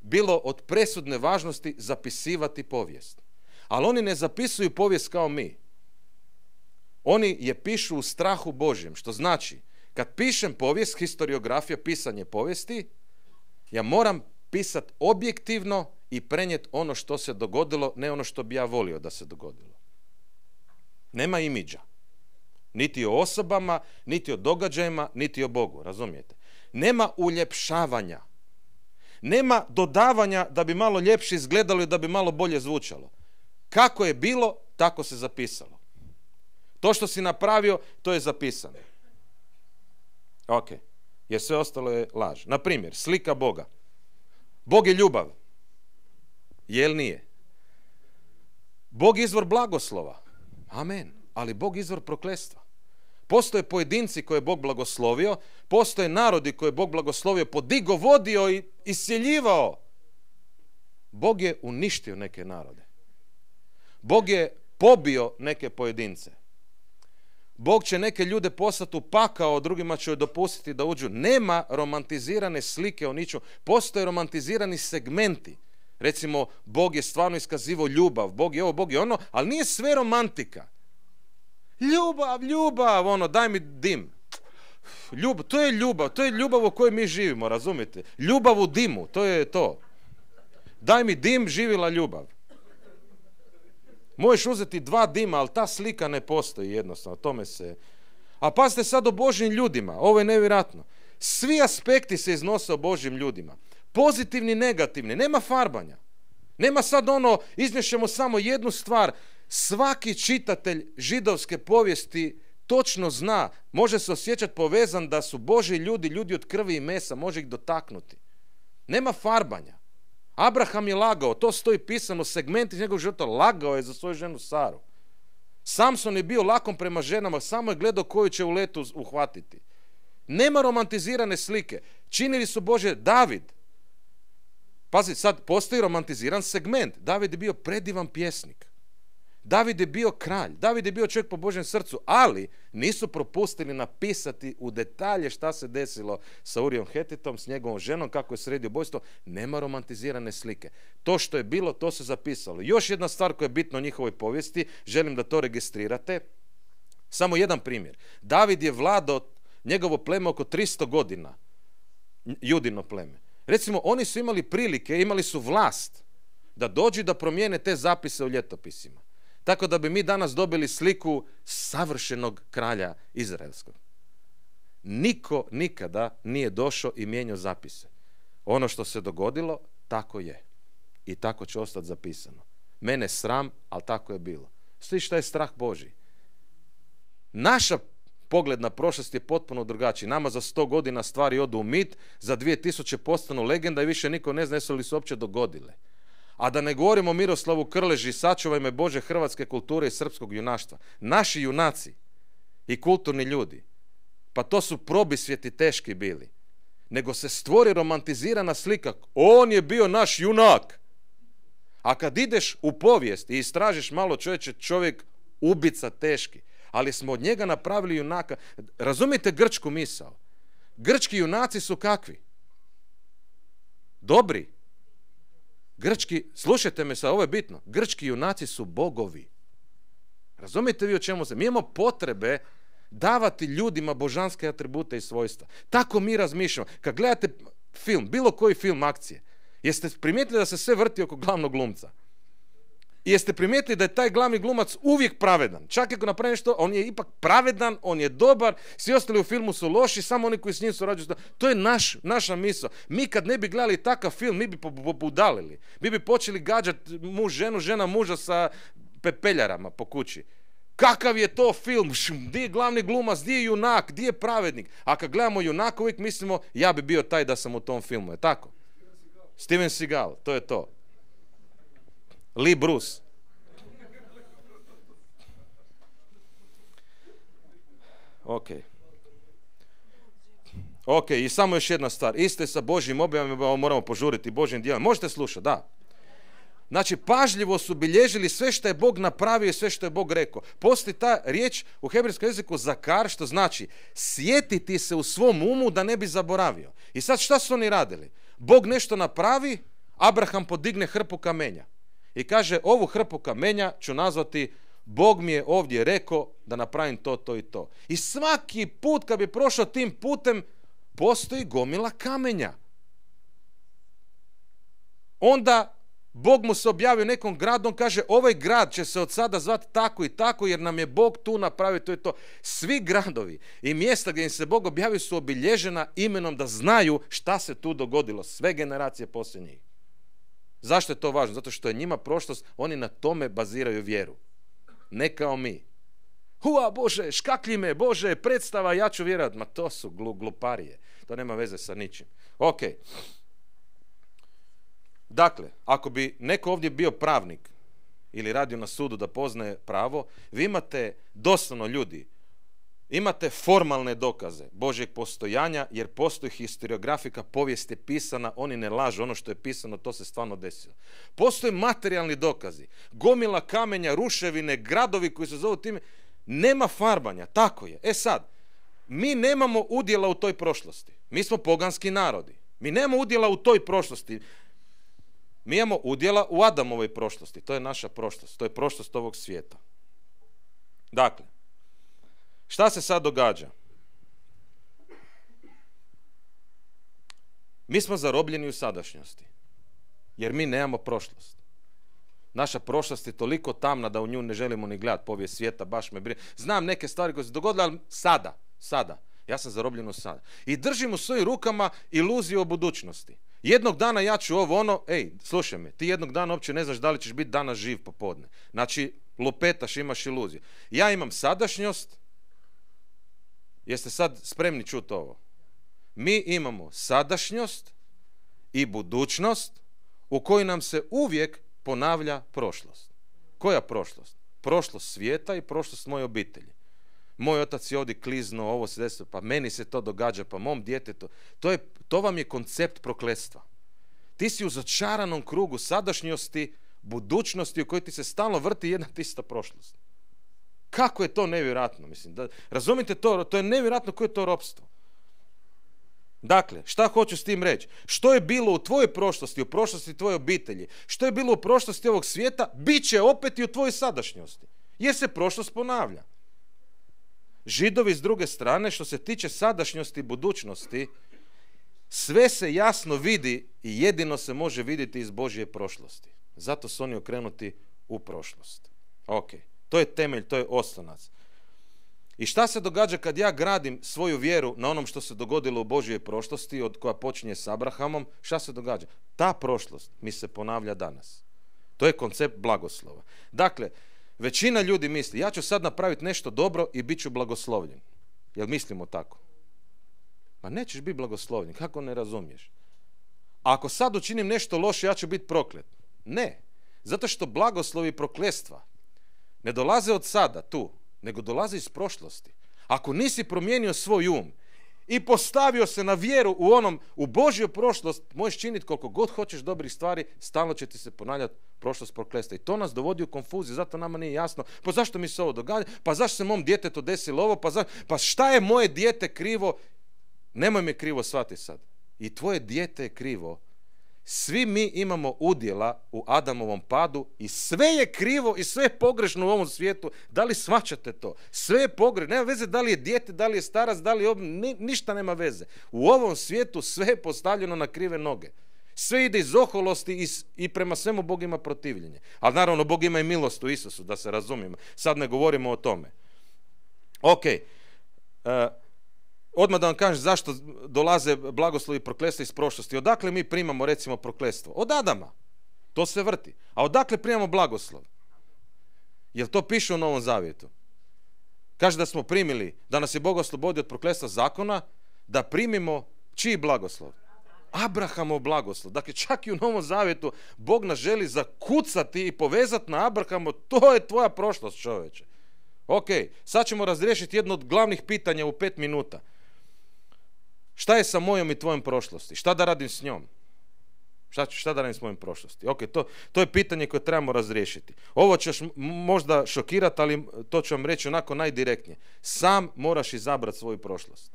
bilo od presudne važnosti zapisivati povijest. Ali oni ne zapisuju povijest kao mi. Oni je pišu u strahu Božjem, što znači kad pišem povijest, historiografija, pisanje povijesti, ja moram pisat objektivno i prenijet ono što se dogodilo, ne ono što bi ja volio da se dogodilo. Nema imidža. Niti o osobama, niti o događajima, niti o Bogu, razumijete? Nema uljepšavanja. Nema dodavanja da bi malo ljepše izgledalo i da bi malo bolje zvučalo. Kako je bilo, tako se zapisalo. To što si napravio, to je zapisano. Ok, jer sve ostalo je laž. Na primjer, slika Boga. Bog je ljubav. Jel nije? Bog je izvor blagoslova. Amen ali Bog izvor proklestva. Postoje pojedinci koje je Bog blagoslovio, postoje narodi koje je Bog blagoslovio, podigo, vodio i isjeljivao. Bog je uništio neke narode. Bog je pobio neke pojedince. Bog će neke ljude poslati u pakao, drugima će joj dopustiti da uđu. Nema romantizirane slike o niču. Postoje romantizirani segmenti. Recimo, Bog je stvarno iskazivo ljubav, Bog je ovo, Bog je ono, ali nije sve romantika. Ljubav, ljubav, ono, daj mi dim. Ljubav, to je ljubav, to je ljubav u kojoj mi živimo, razumijete? Ljubav u dimu, to je to. Daj mi dim, živila ljubav. Možeš uzeti dva dima, ali ta slika ne postoji jednostavno, tome se... A pazite sad o Božim ljudima, ovo je nevjerojatno. Svi aspekti se iznose o Božim ljudima. Pozitivni, negativni, nema farbanja. Nema sad ono, iznješemo samo jednu stvar, Svaki čitatelj židovske povijesti točno zna, može se osjećati povezan da su Boži ljudi, ljudi od krvi i mesa, može ih dotaknuti. Nema farbanja. Abraham je lagao, to stoji pisano, segment iz njegovog života, lagao je za svoju ženu Saru. Samson je bio lakom prema ženama, samo je gledao koju će u letu uhvatiti. Nema romantizirane slike. Činili su Bože David. Pazi, sad postoji romantiziran segment. David je bio predivan pjesnik. David je bio kralj, David je bio čovjek po Božem srcu, ali nisu propustili napisati u detalje šta se desilo sa Urijom Hetitom, s njegovom ženom, kako je sredio bojstvo. Nema romantizirane slike. To što je bilo, to se zapisalo. Još jedna stvar koja je bitna u njihovoj povijesti, želim da to registrirate. Samo jedan primjer. David je vladao njegovo pleme oko 300 godina. Judino pleme. Recimo, oni su imali prilike, imali su vlast da dođu da promijene te zapise u ljetopisima. Tako da bi mi danas dobili sliku savršenog kralja izraelskog. Niko nikada nije došao i mijenio zapise. Ono što se dogodilo, tako je. I tako će ostati zapisano. Mene sram, ali tako je bilo. Svi šta je strah Boži. Naša pogled na prošlost je potpuno drugačiji. Nama za sto godina stvari odu u mit, za dvije tisuće postanu legenda i više niko ne zna jesu li se uopće dogodile. A da ne govorimo o Miroslavu Krleži, sačuvaj me Bože hrvatske kulture i srpskog junaštva. Naši junaci i kulturni ljudi, pa to su svijeti teški bili. Nego se stvori romantizirana slika, on je bio naš junak. A kad ideš u povijest i istražiš malo čovječe, čovjek ubica teški. Ali smo od njega napravili junaka. Razumite grčku misao. Grčki junaci su kakvi? Dobri. Grčki, slušajte me sa, ovo je bitno, grčki junaci su bogovi. Razumijete vi o čemu se? Mi imamo potrebe davati ljudima božanske atribute i svojstva. Tako mi razmišljamo. Kad gledate film, bilo koji film akcije, jeste primijetili da se sve vrti oko glavnog glumca jeste primijetili da je taj glavni glumac uvijek pravedan. Čak ako napravi nešto, on je ipak pravedan, on je dobar, svi ostali u filmu su loši, samo oni koji s njim surađuju. To je naš, naša misla. Mi kad ne bi gledali takav film, mi bi pobudalili. Mi bi počeli gađati muž, ženu, žena muža sa pepeljarama po kući. Kakav je to film? Gdje je glavni glumac? Gdje je junak? Gdje je pravednik? A kad gledamo junaka, uvijek mislimo ja bi bio taj da sam u tom filmu. Je tako? Steven Seagal, to je to. Lee Bruce. Ok. Ok, i samo još jedna stvar. Iste sa Božjim objavima, moramo požuriti, Božjim djelom. Možete slušati, da. Znači, pažljivo su bilježili sve što je Bog napravio i sve što je Bog rekao. Postoji ta riječ u hebrijskom jeziku zakar, što znači sjetiti se u svom umu da ne bi zaboravio. I sad šta su oni radili? Bog nešto napravi, Abraham podigne hrpu kamenja. I kaže, ovu hrpu kamenja ću nazvati Bog mi je ovdje rekao da napravim to, to i to. I svaki put kad bi prošao tim putem, postoji gomila kamenja. Onda Bog mu se objavio nekom gradom kaže ovaj grad će se od sada zvati tako i tako jer nam je Bog tu napravio to i to. Svi gradovi i mjesta gdje im se Bog objavio su obilježena imenom da znaju šta se tu dogodilo, sve generacije poslije njih. Zašto je to važno? Zato što je njima prošlost, oni na tome baziraju vjeru. Ne kao mi. Hua, Bože, škaklji me, Bože, predstava, ja ću vjerovat. Ma to su glu, gluparije. To nema veze sa ničim. Ok. Dakle, ako bi neko ovdje bio pravnik ili radio na sudu da poznaje pravo, vi imate doslovno ljudi Imate formalne dokaze Božeg postojanja jer postoji historiografika, povijest je pisana, oni ne lažu, ono što je pisano to se stvarno desilo. Postoje materijalni dokazi, gomila kamenja, ruševine, gradovi koji se zovu time, nema farbanja, tako je. E sad, mi nemamo udjela u toj prošlosti, mi smo poganski narodi, mi nemamo udjela u toj prošlosti, mi imamo udjela u Adamovoj prošlosti, to je naša prošlost, to je prošlost ovog svijeta. Dakle, Šta se sad događa? Mi smo zarobljeni u sadašnjosti, jer mi nemamo prošlost. Naša prošlost je toliko tamna da u nju ne želimo ni gledati povijest svijeta, baš me brine. Znam neke stvari koje se dogodile, ali sada, sada. Ja sam zarobljen u sada. I držim u svojim rukama iluziju o budućnosti. Jednog dana ja ću ovo ono, ej, slušaj me, ti jednog dana uopće ne znaš da li ćeš biti danas živ popodne. Znači, lupetaš, imaš iluziju. Ja imam sadašnjost, Jeste sad spremni čuti ovo? Mi imamo sadašnjost i budućnost u kojoj nam se uvijek ponavlja prošlost. Koja prošlost? Prošlost svijeta i prošlost moje obitelji. Moj otac je ovdje klizno, ovo se desilo, pa meni se to događa, pa mom djetetu. To, je, to vam je koncept prokletstva. Ti si u začaranom krugu sadašnjosti, budućnosti u kojoj ti se stalno vrti jedna tista prošlost. Kako je to nevjerojatno? Mislim, da, razumite to, to je nevjerojatno koje je to ropstvo. Dakle, šta hoću s tim reći? Što je bilo u tvojoj prošlosti, u prošlosti tvoje obitelji, što je bilo u prošlosti ovog svijeta, bit će opet i u tvojoj sadašnjosti. Jer se prošlost ponavlja. Židovi s druge strane, što se tiče sadašnjosti i budućnosti, sve se jasno vidi i jedino se može vidjeti iz Božje prošlosti. Zato su oni okrenuti u prošlost. Ok. To je temelj, to je oslonac. I šta se događa kad ja gradim svoju vjeru na onom što se dogodilo u Božjoj prošlosti, od koja počinje s Abrahamom, šta se događa? Ta prošlost mi se ponavlja danas. To je koncept blagoslova. Dakle, većina ljudi misli, ja ću sad napraviti nešto dobro i bit ću blagoslovljen. Jel mislimo tako? Ma nećeš biti blagoslovljen, kako ne razumiješ? A ako sad učinim nešto loše, ja ću biti proklet. Ne, zato što blagoslovi proklestva ne dolaze od sada tu, nego dolaze iz prošlosti. Ako nisi promijenio svoj um i postavio se na vjeru u onom, u Božju prošlost, možeš činiti koliko god hoćeš dobrih stvari, stalno će ti se ponavljati prošlost proklesta. I to nas dovodi u konfuziju, zato nama nije jasno, pa zašto mi se ovo događa, pa zašto se mom djetetu desilo ovo, pa, za, pa šta je moje dijete krivo, nemoj me krivo shvati sad. I tvoje dijete je krivo svi mi imamo udjela u Adamovom padu i sve je krivo i sve je pogrešno u ovom svijetu. Da li svačate to? Sve je pogrešno. Nema veze da li je dijete, da li je starac, da li je ništa nema veze. U ovom svijetu sve je postavljeno na krive noge. Sve ide iz oholosti i, i prema svemu Bog ima protivljenje. Ali naravno, Bog ima i milost u Isusu, da se razumijemo. Sad ne govorimo o tome. Ok. E, odmah da vam kažem zašto dolaze blagoslovi proklestva iz prošlosti. Odakle mi primamo recimo proklestvo? Od Adama. To se vrti. A odakle primamo blagoslov? Jer to piše u Novom Zavjetu? Kaže da smo primili, da nas je Bog oslobodio od proklestva zakona, da primimo čiji blagoslov? Abrahamov blagoslov. Dakle, čak i u Novom Zavjetu Bog nas želi zakucati i povezati na Abrahamo. To je tvoja prošlost, čoveče. Ok, sad ćemo razriješiti jedno od glavnih pitanja u pet minuta. Šta je sa mojom i tvojom prošlosti? Šta da radim s njom? Šta, šta da radim s mojom prošlosti? Ok, to, to je pitanje koje trebamo razriješiti. Ovo ćeš možda šokirati, ali to ću vam reći onako najdirektnije. Sam moraš izabrati svoju prošlost.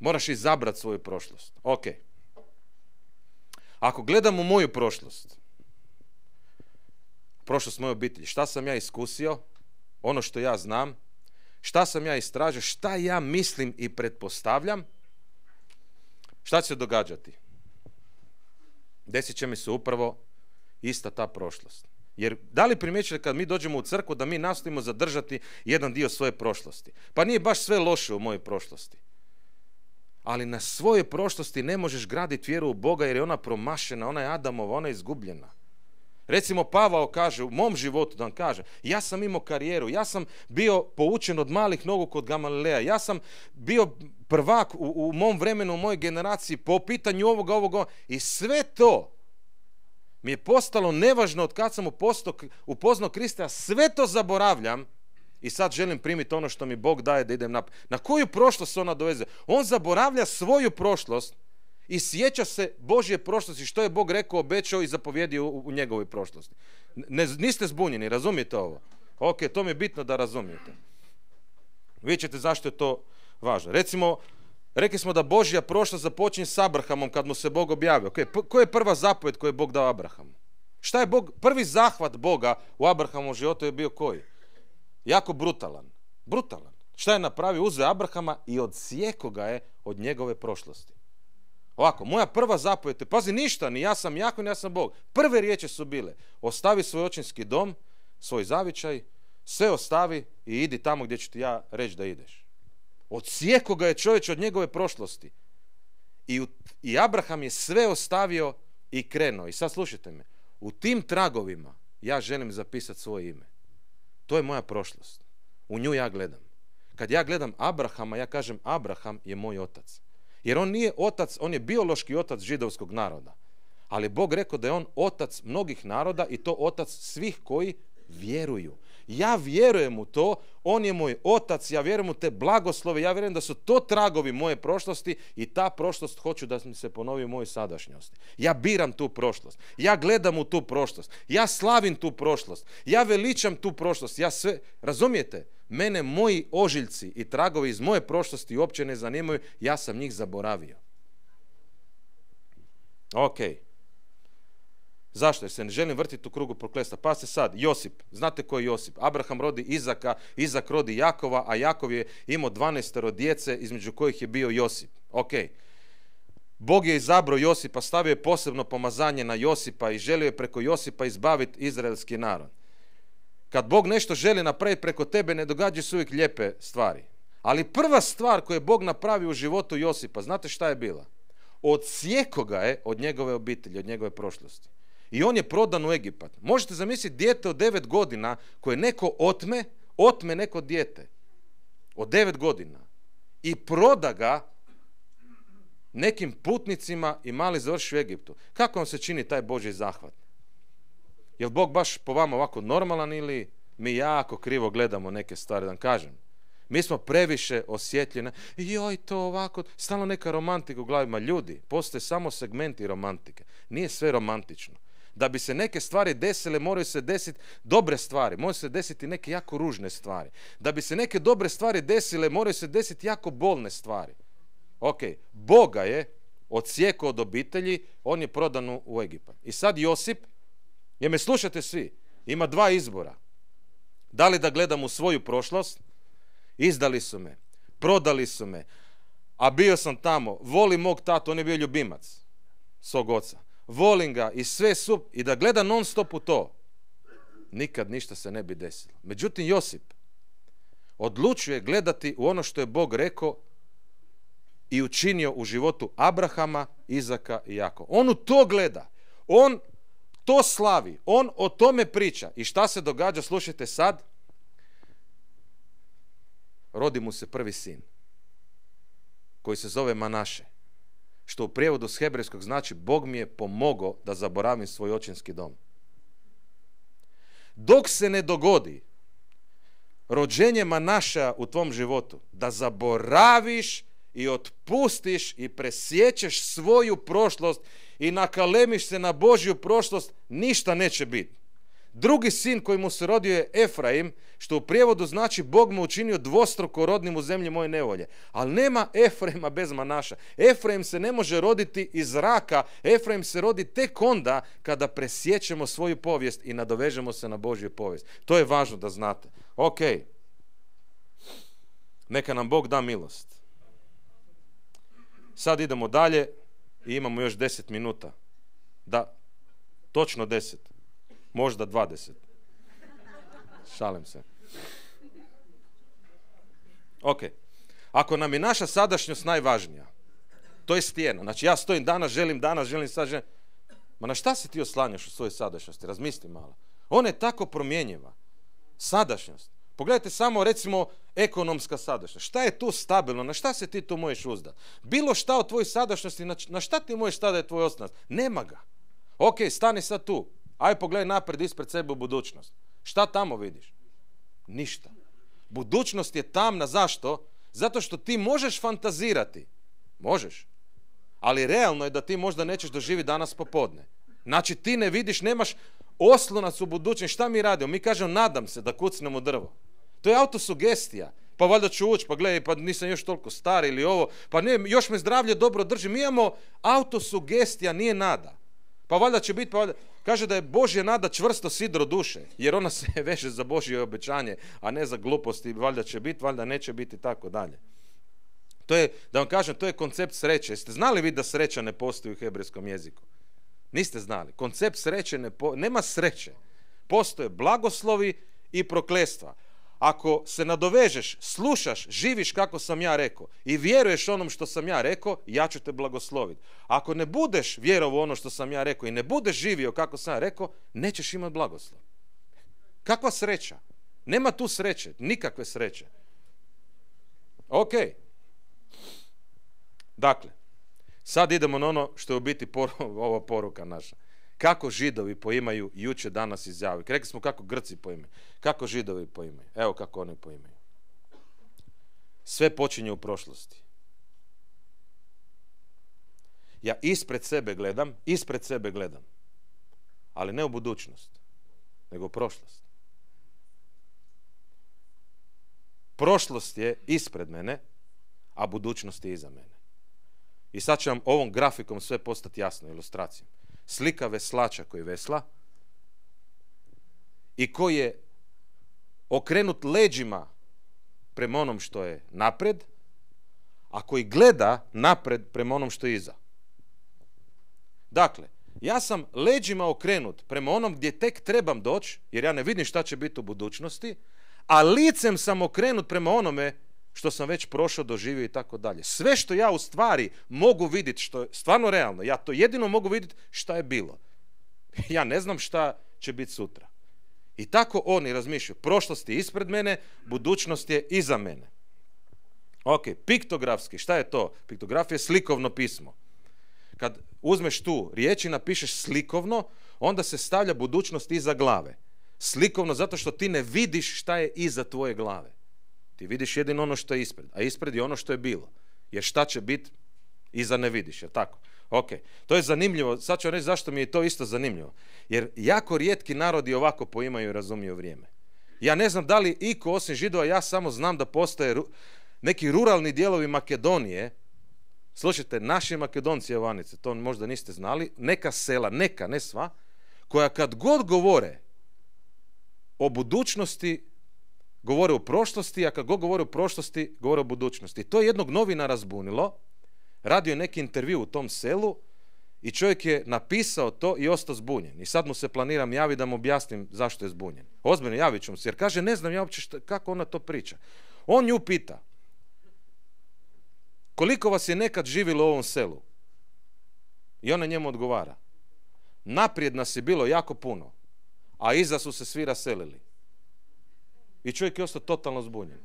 Moraš izabrati svoju prošlost. Ok. Ako gledamo moju prošlost, prošlost moje obitelji, šta sam ja iskusio, ono što ja znam, šta sam ja istražio, šta ja mislim i pretpostavljam, šta će se događati? Desit će mi se upravo ista ta prošlost. Jer da li primjećate kad mi dođemo u crkvu da mi nastojimo zadržati jedan dio svoje prošlosti? Pa nije baš sve loše u mojoj prošlosti. Ali na svojoj prošlosti ne možeš graditi vjeru u Boga jer je ona promašena, ona je Adamova, ona je izgubljena. Recimo Pavao kaže u mom životu da vam kaže, ja sam imao karijeru, ja sam bio poučen od malih nogu kod Gamalileja, ja sam bio prvak u, u mom vremenu, u mojoj generaciji po pitanju ovoga, ovoga i sve to mi je postalo nevažno od kad sam uposto, upoznao Krista, sve to zaboravljam i sad želim primiti ono što mi Bog daje da idem naprijed. Na koju prošlost se ona doveze? On zaboravlja svoju prošlost i sjeća se Božje prošlosti, što je Bog rekao, obećao i zapovjedio u, njegovoj prošlosti. Ne, niste zbunjeni, razumijete ovo? Ok, to mi je bitno da razumijete. Vidjet ćete zašto je to važno. Recimo, rekli smo da Božja prošlost započinje s Abrahamom kad mu se Bog objavio. Okay, koja je prva zapovjed koju je Bog dao Abrahamu? Šta je Bog, prvi zahvat Boga u Abrahamu životu je bio koji? Jako brutalan. Brutalan. Šta je napravio? uzeo Abrahama i odsjeko ga je od njegove prošlosti. Ovako, moja prva zapovjed, pazi ništa, ni ja sam jako, ni ja sam Bog. Prve riječi su bile, ostavi svoj očinski dom, svoj zavičaj, sve ostavi i idi tamo gdje ću ti ja reći da ideš. Od ga je čovjek od njegove prošlosti. I, I Abraham je sve ostavio i krenuo. I sad slušajte me, u tim tragovima ja želim zapisati svoje ime. To je moja prošlost. U nju ja gledam. Kad ja gledam Abrahama, ja kažem Abraham je moj otac. Jer on nije otac, on je biološki otac židovskog naroda. Ali Bog rekao da je on otac mnogih naroda i to otac svih koji vjeruju. Ja vjerujem u to, on je moj otac, ja vjerujem u te blagoslove, ja vjerujem da su to tragovi moje prošlosti i ta prošlost hoću da mi se ponovi u mojoj sadašnjosti. Ja biram tu prošlost, ja gledam u tu prošlost, ja slavim tu prošlost, ja veličam tu prošlost, ja sve, razumijete? Mene moji ožiljci i tragovi iz moje prošlosti uopće ne zanimaju, ja sam njih zaboravio. Ok. Zašto? Jer se ne želim vrtiti u krugu proklesta. Pa se sad, Josip, znate ko je Josip? Abraham rodi Izaka, Izak rodi Jakova, a Jakov je imao 12 djece između kojih je bio Josip. Ok. Bog je izabrao Josipa, stavio je posebno pomazanje na Josipa i želio je preko Josipa izbaviti izraelski narod. Kad Bog nešto želi napraviti preko tebe, ne događaju se uvijek lijepe stvari. Ali prva stvar koju je Bog napravio u životu Josipa, znate šta je bila? Od ga je od njegove obitelji, od njegove prošlosti. I on je prodan u Egipat. Možete zamisliti dijete od devet godina koje neko otme, otme neko dijete od devet godina i proda ga nekim putnicima i mali završi u Egiptu. Kako vam se čini taj Boži zahvat? Jel Bog baš po vama ovako normalan ili mi jako krivo gledamo neke stvari, da vam kažem. Mi smo previše osjetljeni. Joj, to ovako, stalno neka romantika u glavima ljudi. Postoje samo segmenti romantike. Nije sve romantično. Da bi se neke stvari desile, moraju se desiti dobre stvari. Moraju se desiti neke jako ružne stvari. Da bi se neke dobre stvari desile, moraju se desiti jako bolne stvari. Ok, Boga je odsjekao od obitelji, on je prodan u Egipat. I sad Josip, jer me slušate svi, ima dva izbora. Da li da gledam u svoju prošlost, izdali su me, prodali su me, a bio sam tamo, voli mog tato, on je bio ljubimac svog oca. Volim ga i sve su, i da gleda non stop u to, nikad ništa se ne bi desilo. Međutim, Josip odlučuje gledati u ono što je Bog rekao i učinio u životu Abrahama, Izaka i Jako. On u to gleda. On to slavi. On o tome priča. I šta se događa, slušajte sad. Rodi mu se prvi sin, koji se zove Manaše, što u prijevodu s hebrejskog znači Bog mi je pomogao da zaboravim svoj očinski dom. Dok se ne dogodi rođenje Manaša u tvom životu, da zaboraviš i otpustiš i presjećeš svoju prošlost i nakalemiš se na Božju prošlost, ništa neće biti. Drugi sin koji mu se rodio je Efraim, što u prijevodu znači Bog mu učinio dvostruko rodnim u zemlji moje nevolje. Ali nema Efraima bez Manaša. Efraim se ne može roditi iz raka, Efraim se rodi tek onda kada presjećemo svoju povijest i nadovežemo se na Božju povijest. To je važno da znate. Ok, neka nam Bog da milost. Sad idemo dalje, i imamo još deset minuta. Da, točno deset, Možda dvadeset, Šalim se. Ok. Ako nam je naša sadašnjost najvažnija, to je stijena. Znači ja stojim danas, želim danas, želim sad, želim... Ma na šta se ti oslanjaš u svojoj sadašnjosti? Razmisli malo. Ona je tako promjenjiva. Sadašnjost. Pogledajte samo recimo ekonomska sadašnja. Šta je tu stabilno? Na šta se ti tu možeš uzdati? Bilo šta od tvoj sadašnjosti, na šta ti možeš tada je tvoj osnac? Nema ga. Ok, stani sad tu. Aj pogledaj napred ispred sebe u budućnost. Šta tamo vidiš? Ništa. Budućnost je tamna. Zašto? Zato što ti možeš fantazirati. Možeš. Ali realno je da ti možda nećeš doživjeti danas popodne. Znači ti ne vidiš, nemaš oslonac u budućnosti. Šta mi radimo? Mi kažemo nadam se da kucnemo drvo. To je autosugestija. Pa valjda ću ući, pa gledaj, pa nisam još toliko star ili ovo, pa ne, još me zdravlje dobro drži. Mi imamo autosugestija, nije nada. Pa valjda će biti, pa Kaže da je Božja nada čvrsto sidro duše, jer ona se *laughs* veže za Božje obećanje, a ne za gluposti, valjda će biti, valjda neće biti i tako dalje. To je, da vam kažem, to je koncept sreće. Jeste znali vi da sreća ne postoji u hebrejskom jeziku? Niste znali. Koncept sreće ne nema sreće. Postoje blagoslovi i proklestva ako se nadovežeš, slušaš, živiš kako sam ja rekao i vjeruješ onom što sam ja rekao, ja ću te blagosloviti. Ako ne budeš vjerovao ono što sam ja rekao i ne budeš živio kako sam ja rekao, nećeš imati blagoslov. Kakva sreća? Nema tu sreće, nikakve sreće. Ok. Dakle, sad idemo na ono što je u biti *laughs* ova poruka naša. Kako židovi poimaju juče danas i Rekli smo kako Grci poimaju. Kako židovi poimaju? Evo kako oni poimaju. Sve počinje u prošlosti. Ja ispred sebe gledam, ispred sebe gledam. Ali ne u budućnost, nego u prošlost. Prošlost je ispred mene, a budućnost je iza mene. I sad će vam ovom grafikom sve postati jasno, ilustracijom slika veslača koji vesla i koji je okrenut leđima prema onom što je napred, a koji gleda napred prema onom što je iza. Dakle, ja sam leđima okrenut prema onom gdje tek trebam doći, jer ja ne vidim šta će biti u budućnosti, a licem sam okrenut prema onome što sam već prošao, doživio i tako dalje. Sve što ja u stvari mogu vidjeti, što je stvarno realno, ja to jedino mogu vidjeti šta je bilo. *laughs* Ja ne znam šta će biti sutra. I tako oni razmišljaju, prošlost je ispred mene, budućnost je iza mene. Ok, piktografski, šta je to? Piktografija je slikovno pismo. Kad uzmeš tu riječ i napišeš slikovno, onda se stavlja budućnost iza glave. Slikovno zato što ti ne vidiš šta je iza tvoje glave. Ti vidiš jedino ono što je ispred, a ispred je ono što je bilo. Jer šta će biti, iza ne vidiš, jel tako? Ok, to je zanimljivo. Sad ću reći zašto mi je to isto zanimljivo. Jer jako rijetki narodi ovako poimaju i razumiju vrijeme. Ja ne znam da li iko osim židova, ja samo znam da postoje neki ruralni dijelovi Makedonije. Slušajte, naši Makedonci Jovanice, to možda niste znali, neka sela, neka, ne sva, koja kad god govore o budućnosti govore o prošlosti, a kad god govore o prošlosti, govore o budućnosti. I to je jednog novina razbunilo, radio je neki intervju u tom selu i čovjek je napisao to i ostao zbunjen. I sad mu se planiram javi da mu objasnim zašto je zbunjen. Ozbiljno javit ću mu se, jer kaže ne znam ja uopće šta, kako ona to priča. On nju pita, koliko vas je nekad živilo u ovom selu? I ona njemu odgovara, naprijed nas je bilo jako puno, a iza su se svi raselili. I čovjek je ostao totalno zbunjen.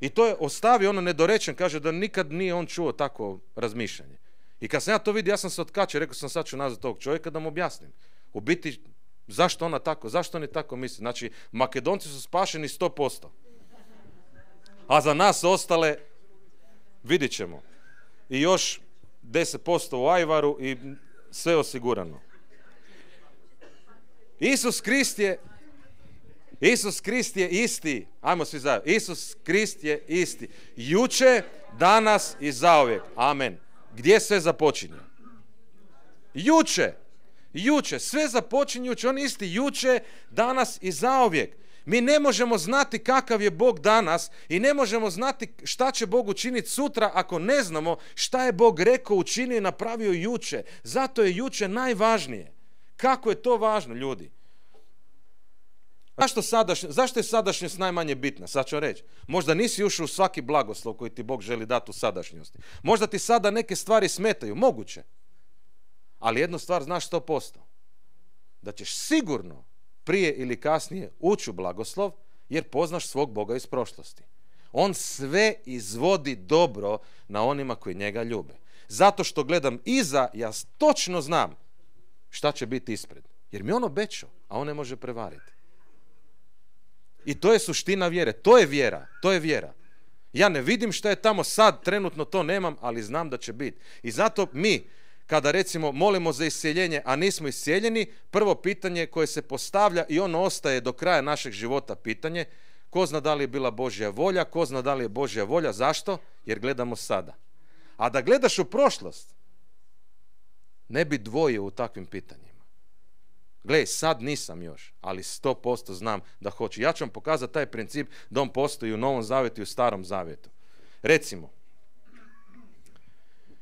I to je ostavio ono nedorečen, kaže da nikad nije on čuo tako razmišljanje. I kad sam ja to vidio, ja sam se otkačio, rekao sam sad ću nazvat tog čovjeka da mu objasnim. U biti, zašto ona tako, zašto oni tako misli? Znači, Makedonci su spašeni 100%. A za nas ostale, vidit ćemo. I još 10% u Ajvaru i sve osigurano. Isus Krist je Isus Krist je isti. Ajmo svi zajedno. Isus Krist je isti. Juče, danas i zauvijek. Amen. Gdje sve započinje? Juče. Juče. Sve juče On isti juče, danas i zauvijek. Mi ne možemo znati kakav je Bog danas i ne možemo znati šta će Bog učiniti sutra ako ne znamo šta je Bog rekao, učinio i napravio juče. Zato je juče najvažnije. Kako je to važno, ljudi? Zašto, zašto je sadašnjost najmanje bitna? Sad ću reći. Možda nisi ušao u svaki blagoslov koji ti Bog želi dati u sadašnjosti. Možda ti sada neke stvari smetaju, moguće. Ali jednu stvar znaš sto posto. Da ćeš sigurno prije ili kasnije ući u blagoslov jer poznaš svog Boga iz prošlosti. On sve izvodi dobro na onima koji njega ljube. Zato što gledam iza, ja točno znam šta će biti ispred. Jer mi on obećao, a on ne može prevariti. I to je suština vjere. To je vjera. To je vjera. Ja ne vidim što je tamo sad, trenutno to nemam, ali znam da će biti. I zato mi, kada recimo molimo za iseljenje, a nismo iseljeni, prvo pitanje koje se postavlja i ono ostaje do kraja našeg života pitanje, ko zna da li je bila Božja volja, ko zna da li je Božja volja, zašto? Jer gledamo sada. A da gledaš u prošlost, ne bi dvoje u takvim pitanjima. Gle, sad nisam još, ali sto posto znam da hoću. Ja ću vam pokazati taj princip da on postoji u Novom Zavetu i u Starom Zavetu. Recimo,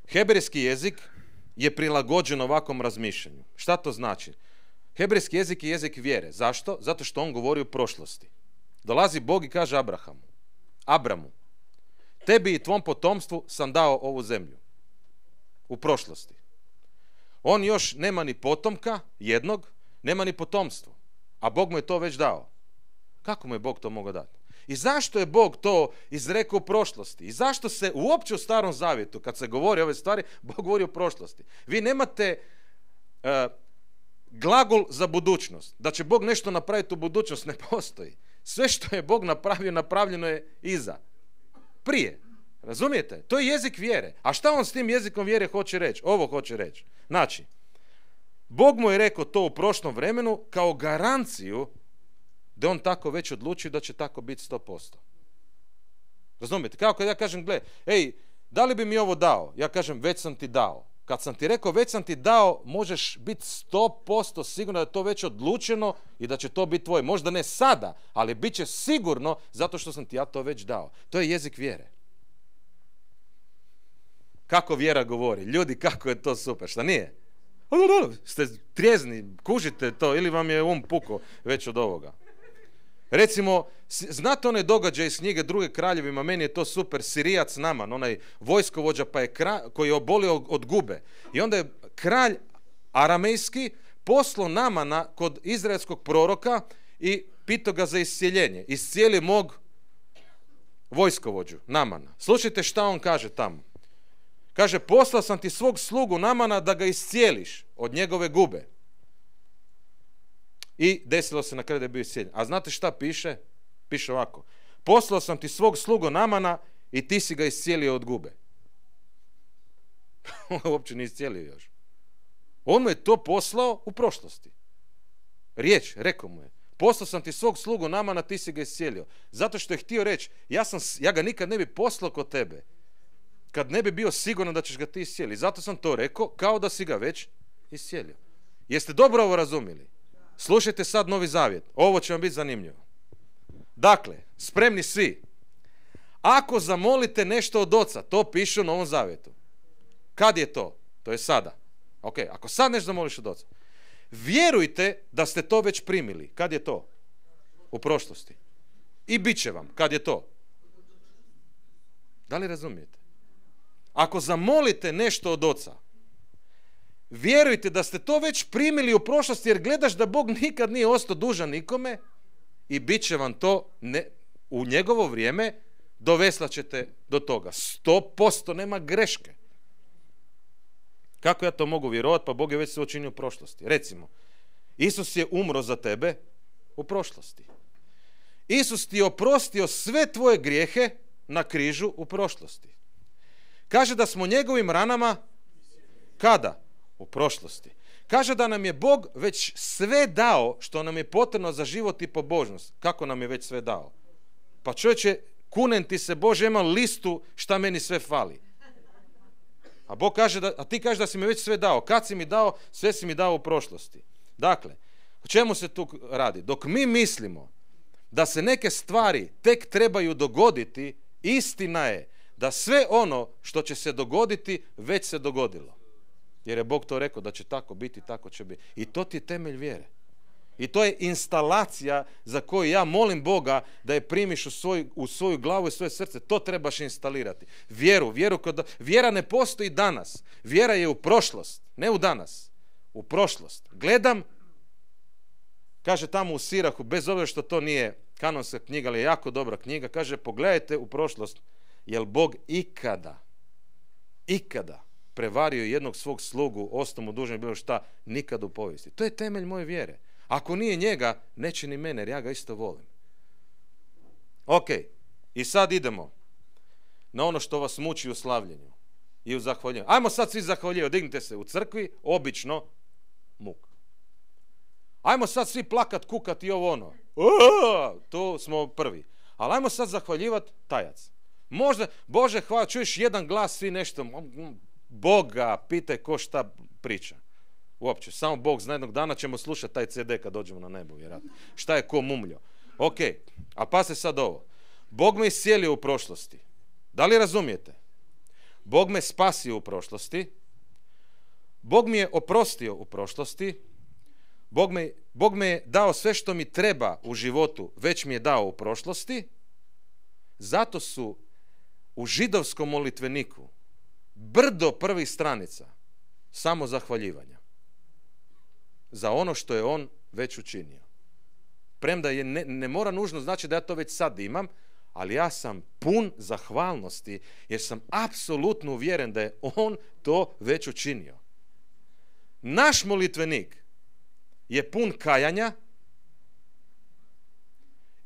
hebrejski jezik je prilagođen ovakvom razmišljanju. Šta to znači? Hebrejski jezik je jezik vjere. Zašto? Zato što on govori o prošlosti. Dolazi Bog i kaže Abrahamu, Abramu, tebi i tvom potomstvu sam dao ovu zemlju. U prošlosti. On još nema ni potomka, jednog, nema ni potomstvo, a Bog mu je to već dao. Kako mu je Bog to mogao dati? I zašto je Bog to izrekao u prošlosti? I zašto se uopće u starom zavjetu, kad se govori ove stvari, Bog govori o prošlosti? Vi nemate glagul e, glagol za budućnost. Da će Bog nešto napraviti u budućnost ne postoji. Sve što je Bog napravio, napravljeno je iza. Prije. Razumijete? To je jezik vjere. A šta on s tim jezikom vjere hoće reći? Ovo hoće reći. Znači, Bog mu je rekao to u prošlom vremenu kao garanciju da on tako već odlučio da će tako biti 100%. Razumijete? Kao kad ja kažem, gle, ej, da li bi mi ovo dao? Ja kažem, već sam ti dao. Kad sam ti rekao, već sam ti dao, možeš biti 100% sigurno da je to već odlučeno i da će to biti tvoje. Možda ne sada, ali bit će sigurno zato što sam ti ja to već dao. To je jezik vjere. Kako vjera govori? Ljudi, kako je to super, šta nije? Pa ste trijezni, kužite to ili vam je um puko već od ovoga. Recimo, znate onaj događaj iz knjige Druge kraljevima, meni je to super, Sirijac Naman, onaj vojskovođa pa je kralj, koji je obolio od gube. I onda je kralj aramejski poslo Namana kod izraelskog proroka i pitao ga za iscijeljenje. Iscijeli mog vojskovođu, Namana. Slušajte šta on kaže tamo. Kaže, poslao sam ti svog slugu Namana da ga iscijeliš od njegove gube. I desilo se na kraju da je bio iseljen. A znate šta piše? Piše ovako. Poslao sam ti svog slugo namana i ti si ga iscijelio od gube. *laughs* Uopće nije iscijelio još. On mu je to poslao u prošlosti. Riječ, rekao mu je. Poslao sam ti svog slugu namana, ti si ga iscijelio. Zato što je htio reći, ja, sam, ja ga nikad ne bi poslao kod tebe. Kad ne bi bio siguran da ćeš ga ti iscijeliti. Zato sam to rekao, kao da si ga već iscijelio. Jeste dobro ovo razumjeli? Slušajte sad Novi Zavjet. Ovo će vam biti zanimljivo. Dakle, spremni svi. Ako zamolite nešto od oca, to piše u Novom Zavjetu. Kad je to? To je sada. Ok, ako sad nešto zamoliš od oca. Vjerujte da ste to već primili. Kad je to? U prošlosti. I bit će vam. Kad je to? Da li razumijete? Ako zamolite nešto od oca, Vjerujte da ste to već primili u prošlosti jer gledaš da Bog nikad nije ostao dužan nikome i bit će vam to ne, u njegovo vrijeme dovesla ćete do toga. Sto posto nema greške. Kako ja to mogu vjerovati? Pa Bog je već sve učinio u prošlosti. Recimo, Isus je umro za tebe u prošlosti. Isus ti je oprostio sve tvoje grijehe na križu u prošlosti. Kaže da smo njegovim ranama kada? u prošlosti. Kaže da nam je Bog već sve dao što nam je potrebno za život i pobožnost. Kako nam je već sve dao? Pa čovječe, kunem ti se Bože, imam listu šta meni sve fali. A Bog kaže, da, a ti kaže da si mi već sve dao. Kad si mi dao, sve si mi dao u prošlosti. Dakle, o čemu se tu radi? Dok mi mislimo da se neke stvari tek trebaju dogoditi, istina je da sve ono što će se dogoditi već se dogodilo. Jer je Bog to rekao da će tako biti, tako će biti. I to ti je temelj vjere. I to je instalacija za koju ja molim Boga da je primiš u svoju, u svoju glavu i svoje srce. To trebaš instalirati. Vjeru, vjeru kod, vjera ne postoji danas. Vjera je u prošlost, ne u danas. U prošlost. Gledam, kaže tamo u Sirahu, bez obzira što to nije kanonska knjiga, ali je jako dobra knjiga, kaže pogledajte u prošlost, jel Bog ikada, ikada prevario jednog svog slugu, ostao mu dužan bilo šta, nikad u povijesti. To je temelj moje vjere. Ako nije njega, neće ni mene, jer ja ga isto volim. Ok, i sad idemo na ono što vas muči u slavljenju i u zahvaljenju. Ajmo sad svi zahvaljenju, dignite se u crkvi, obično muk. Ajmo sad svi plakat, kukat i ovo ono. To tu smo prvi. Ali ajmo sad zahvaljivati tajac. Možda, Bože, hvala, čuješ jedan glas, svi nešto, Boga, pitaj ko šta priča. Uopće, samo Bog zna jednog dana ćemo slušati taj CD kad dođemo na nebo, vjerojatno. Šta je ko mumljo. Ok, a pa se sad ovo. Bog me sjelio u prošlosti. Da li razumijete? Bog me spasio u prošlosti. Bog mi je oprostio u prošlosti. Bog me, Bog me je dao sve što mi treba u životu, već mi je dao u prošlosti. Zato su u židovskom molitveniku brdo prvih stranica samo zahvaljivanja za ono što je on već učinio. Premda je ne, ne mora nužno znači da ja to već sad imam, ali ja sam pun zahvalnosti jer sam apsolutno uvjeren da je on to već učinio. Naš molitvenik je pun kajanja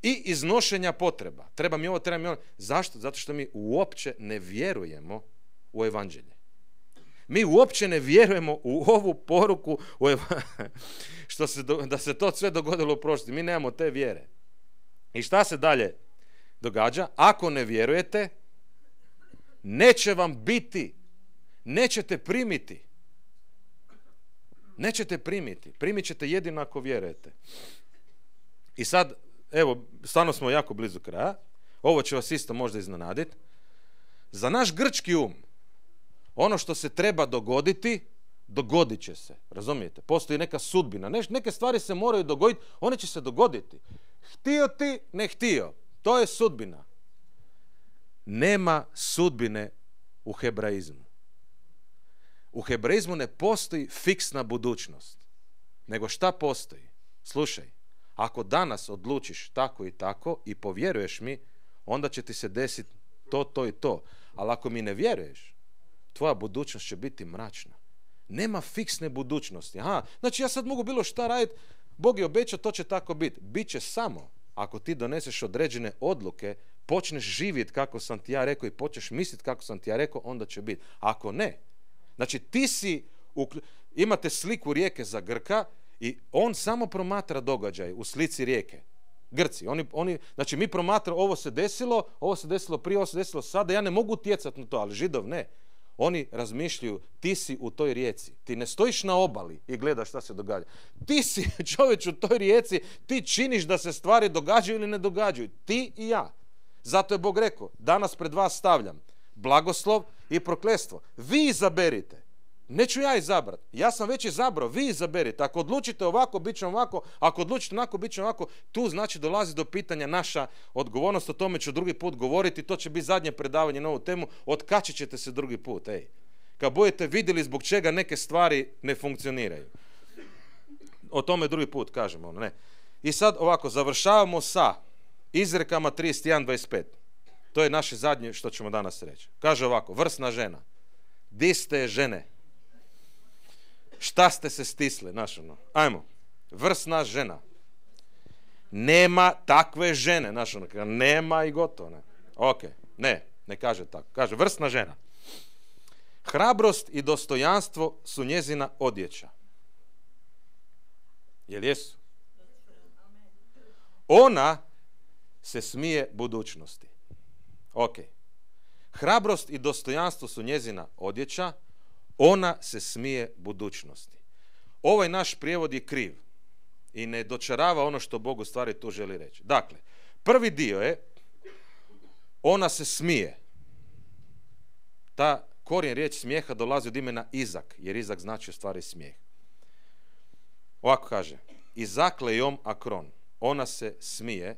i iznošenja potreba. Treba mi ovo, treba mi ono. Zašto? Zato što mi uopće ne vjerujemo u evanđelje. Mi uopće ne vjerujemo u ovu poruku ev... *laughs* što se da se to sve dogodilo u prošlosti. Mi nemamo te vjere. I šta se dalje događa? Ako ne vjerujete, neće vam biti, nećete primiti. Nećete primiti. Primit ćete jedino ako vjerujete. I sad, evo, stvarno smo jako blizu kraja. Ovo će vas isto možda iznenaditi. Za naš grčki um, ono što se treba dogoditi, dogodit će se. Razumijete? Postoji neka sudbina. neke stvari se moraju dogoditi, one će se dogoditi. Htio ti, ne htio. To je sudbina. Nema sudbine u hebraizmu. U hebraizmu ne postoji fiksna budućnost. Nego šta postoji? Slušaj, ako danas odlučiš tako i tako i povjeruješ mi, onda će ti se desiti to, to i to. Ali ako mi ne vjeruješ, tvoja budućnost će biti mračna. Nema fiksne budućnosti. Aha, znači ja sad mogu bilo šta raditi, Bog je obećao, to će tako biti. Biće samo ako ti doneseš određene odluke, počneš živjeti kako sam ti ja rekao i počneš misliti kako sam ti ja rekao, onda će biti. Ako ne, znači ti si, imate sliku rijeke za Grka i on samo promatra događaj u slici rijeke. Grci, oni, oni, znači mi promatra ovo se desilo, ovo se desilo prije, ovo se desilo sada, ja ne mogu utjecati na to, ali židov ne. Oni razmišljaju, ti si u toj rijeci, ti ne stojiš na obali i gledaš šta se događa. Ti si *laughs* čovječ u toj rijeci, ti činiš da se stvari događaju ili ne događaju. Ti i ja. Zato je Bog rekao, danas pred vas stavljam blagoslov i proklestvo. Vi izaberite Neću ja izabrat. Ja sam već izabrao. Vi izaberite. Ako odlučite ovako, bit će ovako. Ako odlučite onako, bit će ovako. Tu znači dolazi do pitanja naša odgovornost. O tome ću drugi put govoriti. To će biti zadnje predavanje na ovu temu. Otkačit ćete se drugi put. Ej. Kad budete vidjeli zbog čega neke stvari ne funkcioniraju. O tome drugi put kažemo. Ono, ne. I sad ovako, završavamo sa izrekama 31.25. To je naše zadnje što ćemo danas reći. Kaže ovako, vrsna žena. Di ste žene? Šta ste se stisli, znaš ono? Ajmo, vrsna žena. Nema takve žene, znaš ono, nema i gotovo, ne. Ok, ne, ne kaže tako, kaže vrsna žena. Hrabrost i dostojanstvo su njezina odjeća. Jel jesu? Ona se smije budućnosti. Ok. Hrabrost i dostojanstvo su njezina odjeća, ona se smije budućnosti. Ovaj naš prijevod je kriv i ne dočarava ono što Bog u stvari tu želi reći. Dakle, prvi dio je ona se smije. Ta korijen riječ smijeha dolazi od imena Izak, jer Izak znači u stvari smijeh. Ovako kaže, izakle jom akron, ona se smije,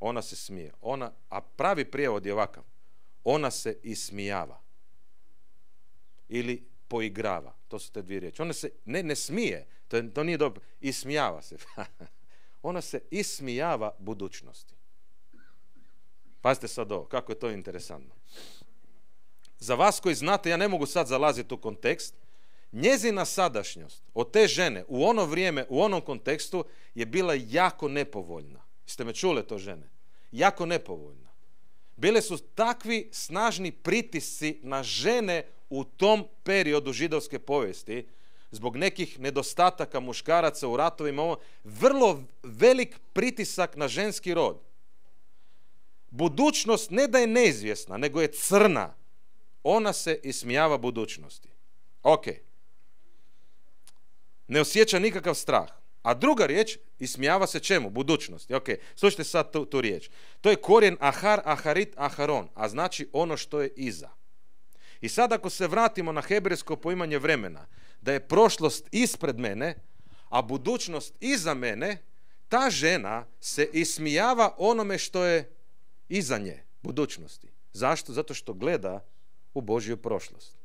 ona se smije, ona, a pravi prijevod je ovakav, ona se ismijava. Ili poigrava. To su te dvije riječi. Ona se ne, ne smije, to, to nije dobro, ismijava se. *laughs* Ona se ismijava budućnosti. Pazite sad ovo, kako je to interesantno. Za vas koji znate, ja ne mogu sad zalaziti u kontekst, njezina sadašnjost od te žene u ono vrijeme, u onom kontekstu je bila jako nepovoljna. Jeste me čule to žene? Jako nepovoljna. Bile su takvi snažni pritisci na žene u tom periodu židovske povijesti, zbog nekih nedostataka muškaraca u ratovima, vrlo velik pritisak na ženski rod. Budućnost ne da je neizvjesna, nego je crna. Ona se ismijava budućnosti. Ok. Ne osjeća nikakav strah. A druga riječ, ismijava se čemu? Budućnosti. Ok, slušajte sad tu, tu riječ. To je korijen ahar, aharit, aharon, a znači ono što je iza. I sad ako se vratimo na hebrejsko poimanje vremena, da je prošlost ispred mene, a budućnost iza mene, ta žena se ismijava onome što je iza nje, budućnosti. Zašto? Zato što gleda u Božju prošlost.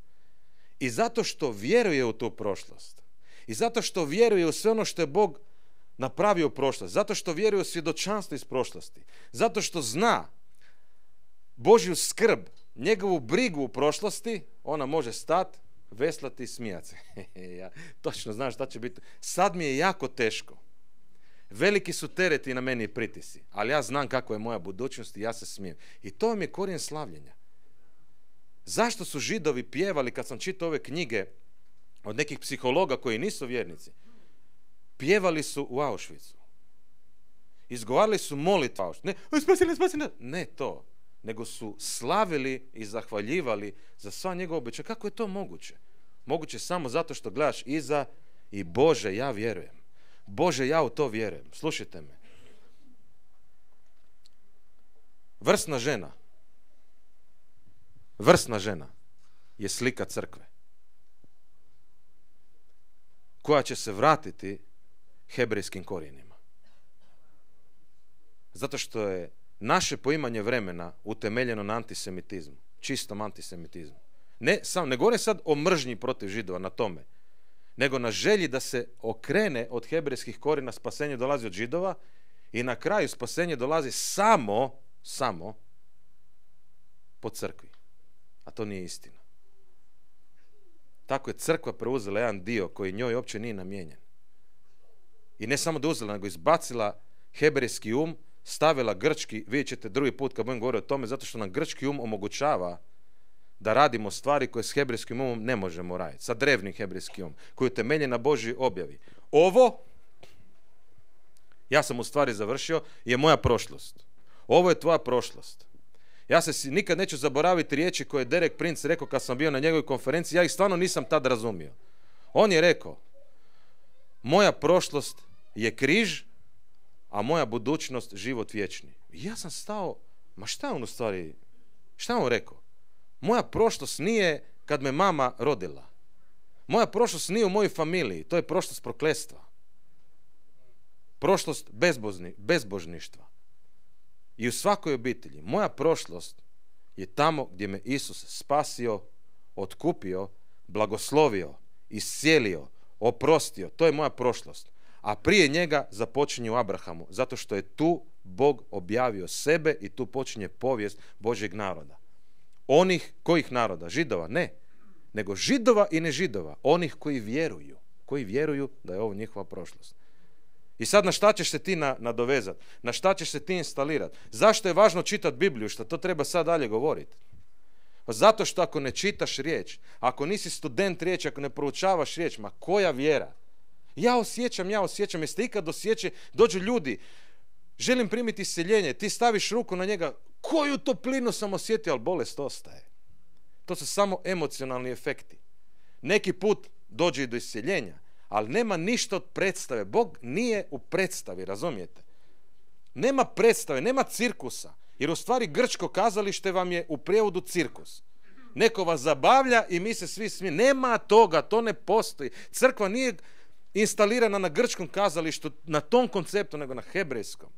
I zato što vjeruje u tu prošlost. I zato što vjeruje u sve ono što je Bog napravio u prošlost. Zato što vjeruje u svjedočanstvo iz prošlosti. Zato što zna Božju skrb njegovu brigu u prošlosti, ona može stat, veslati i smijati *laughs* ja točno znam šta će biti. Sad mi je jako teško. Veliki su tereti na meni i pritisi, ali ja znam kako je moja budućnost i ja se smijem. I to mi je korijen slavljenja. Zašto su židovi pjevali kad sam čitao ove knjige od nekih psihologa koji nisu vjernici? Pjevali su u Auschwitzu. Izgovarali su molitva. Ne, spasili, spasili. Ne to nego su slavili i zahvaljivali za sva njegova obećanja. Kako je to moguće? Moguće samo zato što gledaš iza i Bože, ja vjerujem. Bože, ja u to vjerujem. Slušajte me. Vrsna žena, vrsna žena je slika crkve koja će se vratiti hebrejskim korijenima. Zato što je naše poimanje vremena utemeljeno na antisemitizmu, čistom antisemitizmu. Ne, sam, ne govorim sad o mržnji protiv židova na tome, nego na želji da se okrene od hebrejskih korina spasenje dolazi od židova i na kraju spasenje dolazi samo, samo po crkvi. A to nije istina. Tako je crkva preuzela jedan dio koji njoj uopće nije namijenjen. I ne samo da uzela, nego izbacila hebrejski um stavila grčki, vidjet ćete drugi put kad budem govorio o tome, zato što nam grčki um omogućava da radimo stvari koje s hebrijskim umom ne možemo raditi, sa drevnim hebrijskim umom, koji je temeljen na Božji objavi. Ovo, ja sam u stvari završio, je moja prošlost. Ovo je tvoja prošlost. Ja se nikad neću zaboraviti riječi koje je Derek Prince rekao kad sam bio na njegovoj konferenciji, ja ih stvarno nisam tad razumio. On je rekao, moja prošlost je križ, a moja budućnost život vječni. I ja sam stao, ma šta je on u stvari, šta je on rekao? Moja prošlost nije kad me mama rodila. Moja prošlost nije u mojoj familiji, to je prošlost proklestva. Prošlost bezbozni, bezbožništva. I u svakoj obitelji, moja prošlost je tamo gdje me Isus spasio, otkupio, blagoslovio, iscijelio, oprostio. To je moja prošlost a prije njega započinje u Abrahamu, zato što je tu Bog objavio sebe i tu počinje povijest Božjeg naroda. Onih kojih naroda? Židova? Ne. Nego židova i nežidova. Onih koji vjeruju. Koji vjeruju da je ovo njihova prošlost. I sad na šta ćeš se ti nadovezati? Na šta ćeš se ti instalirati? Zašto je važno čitati Bibliju? Što to treba sad dalje govoriti? Pa zato što ako ne čitaš riječ, ako nisi student riječ, ako ne proučavaš riječ, ma koja vjera? Ja osjećam, ja osjećam. Jeste ikad osjećaj, dođu ljudi, želim primiti iseljenje, ti staviš ruku na njega, koju toplinu sam osjetio, ali bolest ostaje. To su samo emocionalni efekti. Neki put dođe i do iseljenja, ali nema ništa od predstave. Bog nije u predstavi, razumijete? Nema predstave, nema cirkusa. Jer u stvari grčko kazalište vam je u prijevodu cirkus. Neko vas zabavlja i mi se svi smije. Nema toga, to ne postoji. Crkva nije instalirana na grčkom kazalištu na tom konceptu nego na hebrejskom,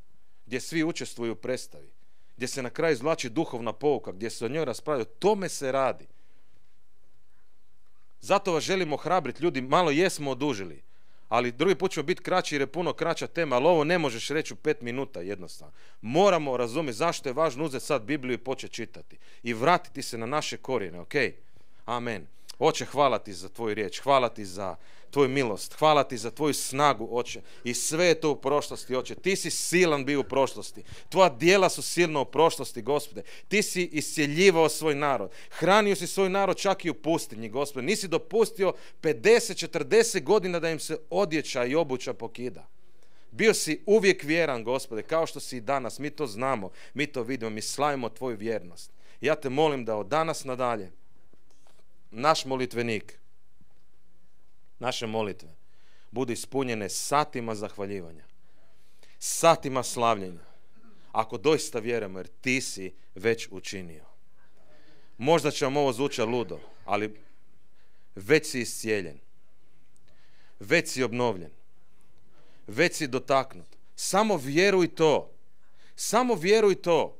gdje svi učestvuju u predstavi, gdje se na kraju izvlači duhovna pouka, gdje se o njoj raspravlja, o tome se radi. Zato vas želimo hrabriti, ljudi, malo jesmo odužili, ali drugi put ćemo biti kraći jer je puno kraća tema, ali ovo ne možeš reći u pet minuta jednostavno. Moramo razumjeti zašto je važno uzeti sad Bibliju i početi čitati i vratiti se na naše korijene, ok? Amen. Oče, hvala ti za tvoju riječ, hvala ti za tvoju milost, hvala ti za tvoju snagu, oče. I sve je to u prošlosti, oče. Ti si silan bio u prošlosti. Tvoja dijela su silna u prošlosti, gospode. Ti si isjeljivao svoj narod. Hranio si svoj narod čak i u pustinji, gospode. Nisi dopustio 50-40 godina da im se odjeća i obuća pokida. Bio si uvijek vjeran, gospode, kao što si i danas. Mi to znamo, mi to vidimo, mi slavimo tvoju vjernost. Ja te molim da od danas nadalje naš molitvenik, naše molitve, budu ispunjene satima zahvaljivanja, satima slavljenja, ako doista vjerujemo jer ti si već učinio. Možda će vam ovo zvuča ludo, ali već si iscijeljen, već si obnovljen, već si dotaknut. Samo vjeruj to, samo vjeruj to.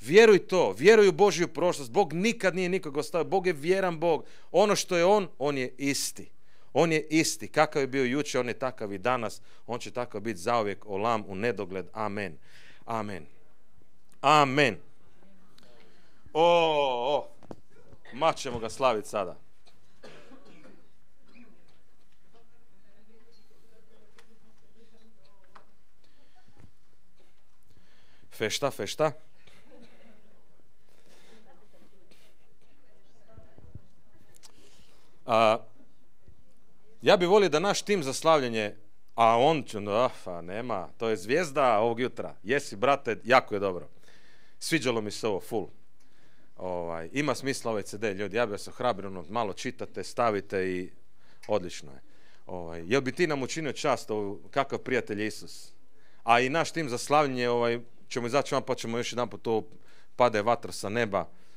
Vjeruj to, vjeruj u Božju prošlost. Bog nikad nije nikog ostavio. Bog je vjeran Bog. Ono što je On, On je isti. On je isti. Kakav je bio jučer, On je takav i danas. On će takav biti zauvijek. Olam u nedogled. Amen. Amen. Amen. O, o, o. Ma ćemo ga slaviti sada. Fešta, fešta. A, ja bi volio da naš tim za slavljanje, a on će, no, ah, nema, to je zvijezda ovog jutra. Jesi, brate, jako je dobro. Sviđalo mi se ovo, full. Ovaj, ima smisla ovaj CD, ljudi, ja bih vas ohrabrio, malo čitate, stavite i odlično je. Ovaj, jel bi ti nam učinio čast, ovaj, kakav prijatelj Isus? A i naš tim za slavljenje, ovaj, ćemo izaći vam pa ćemo još jedan po to pade vatra sa neba.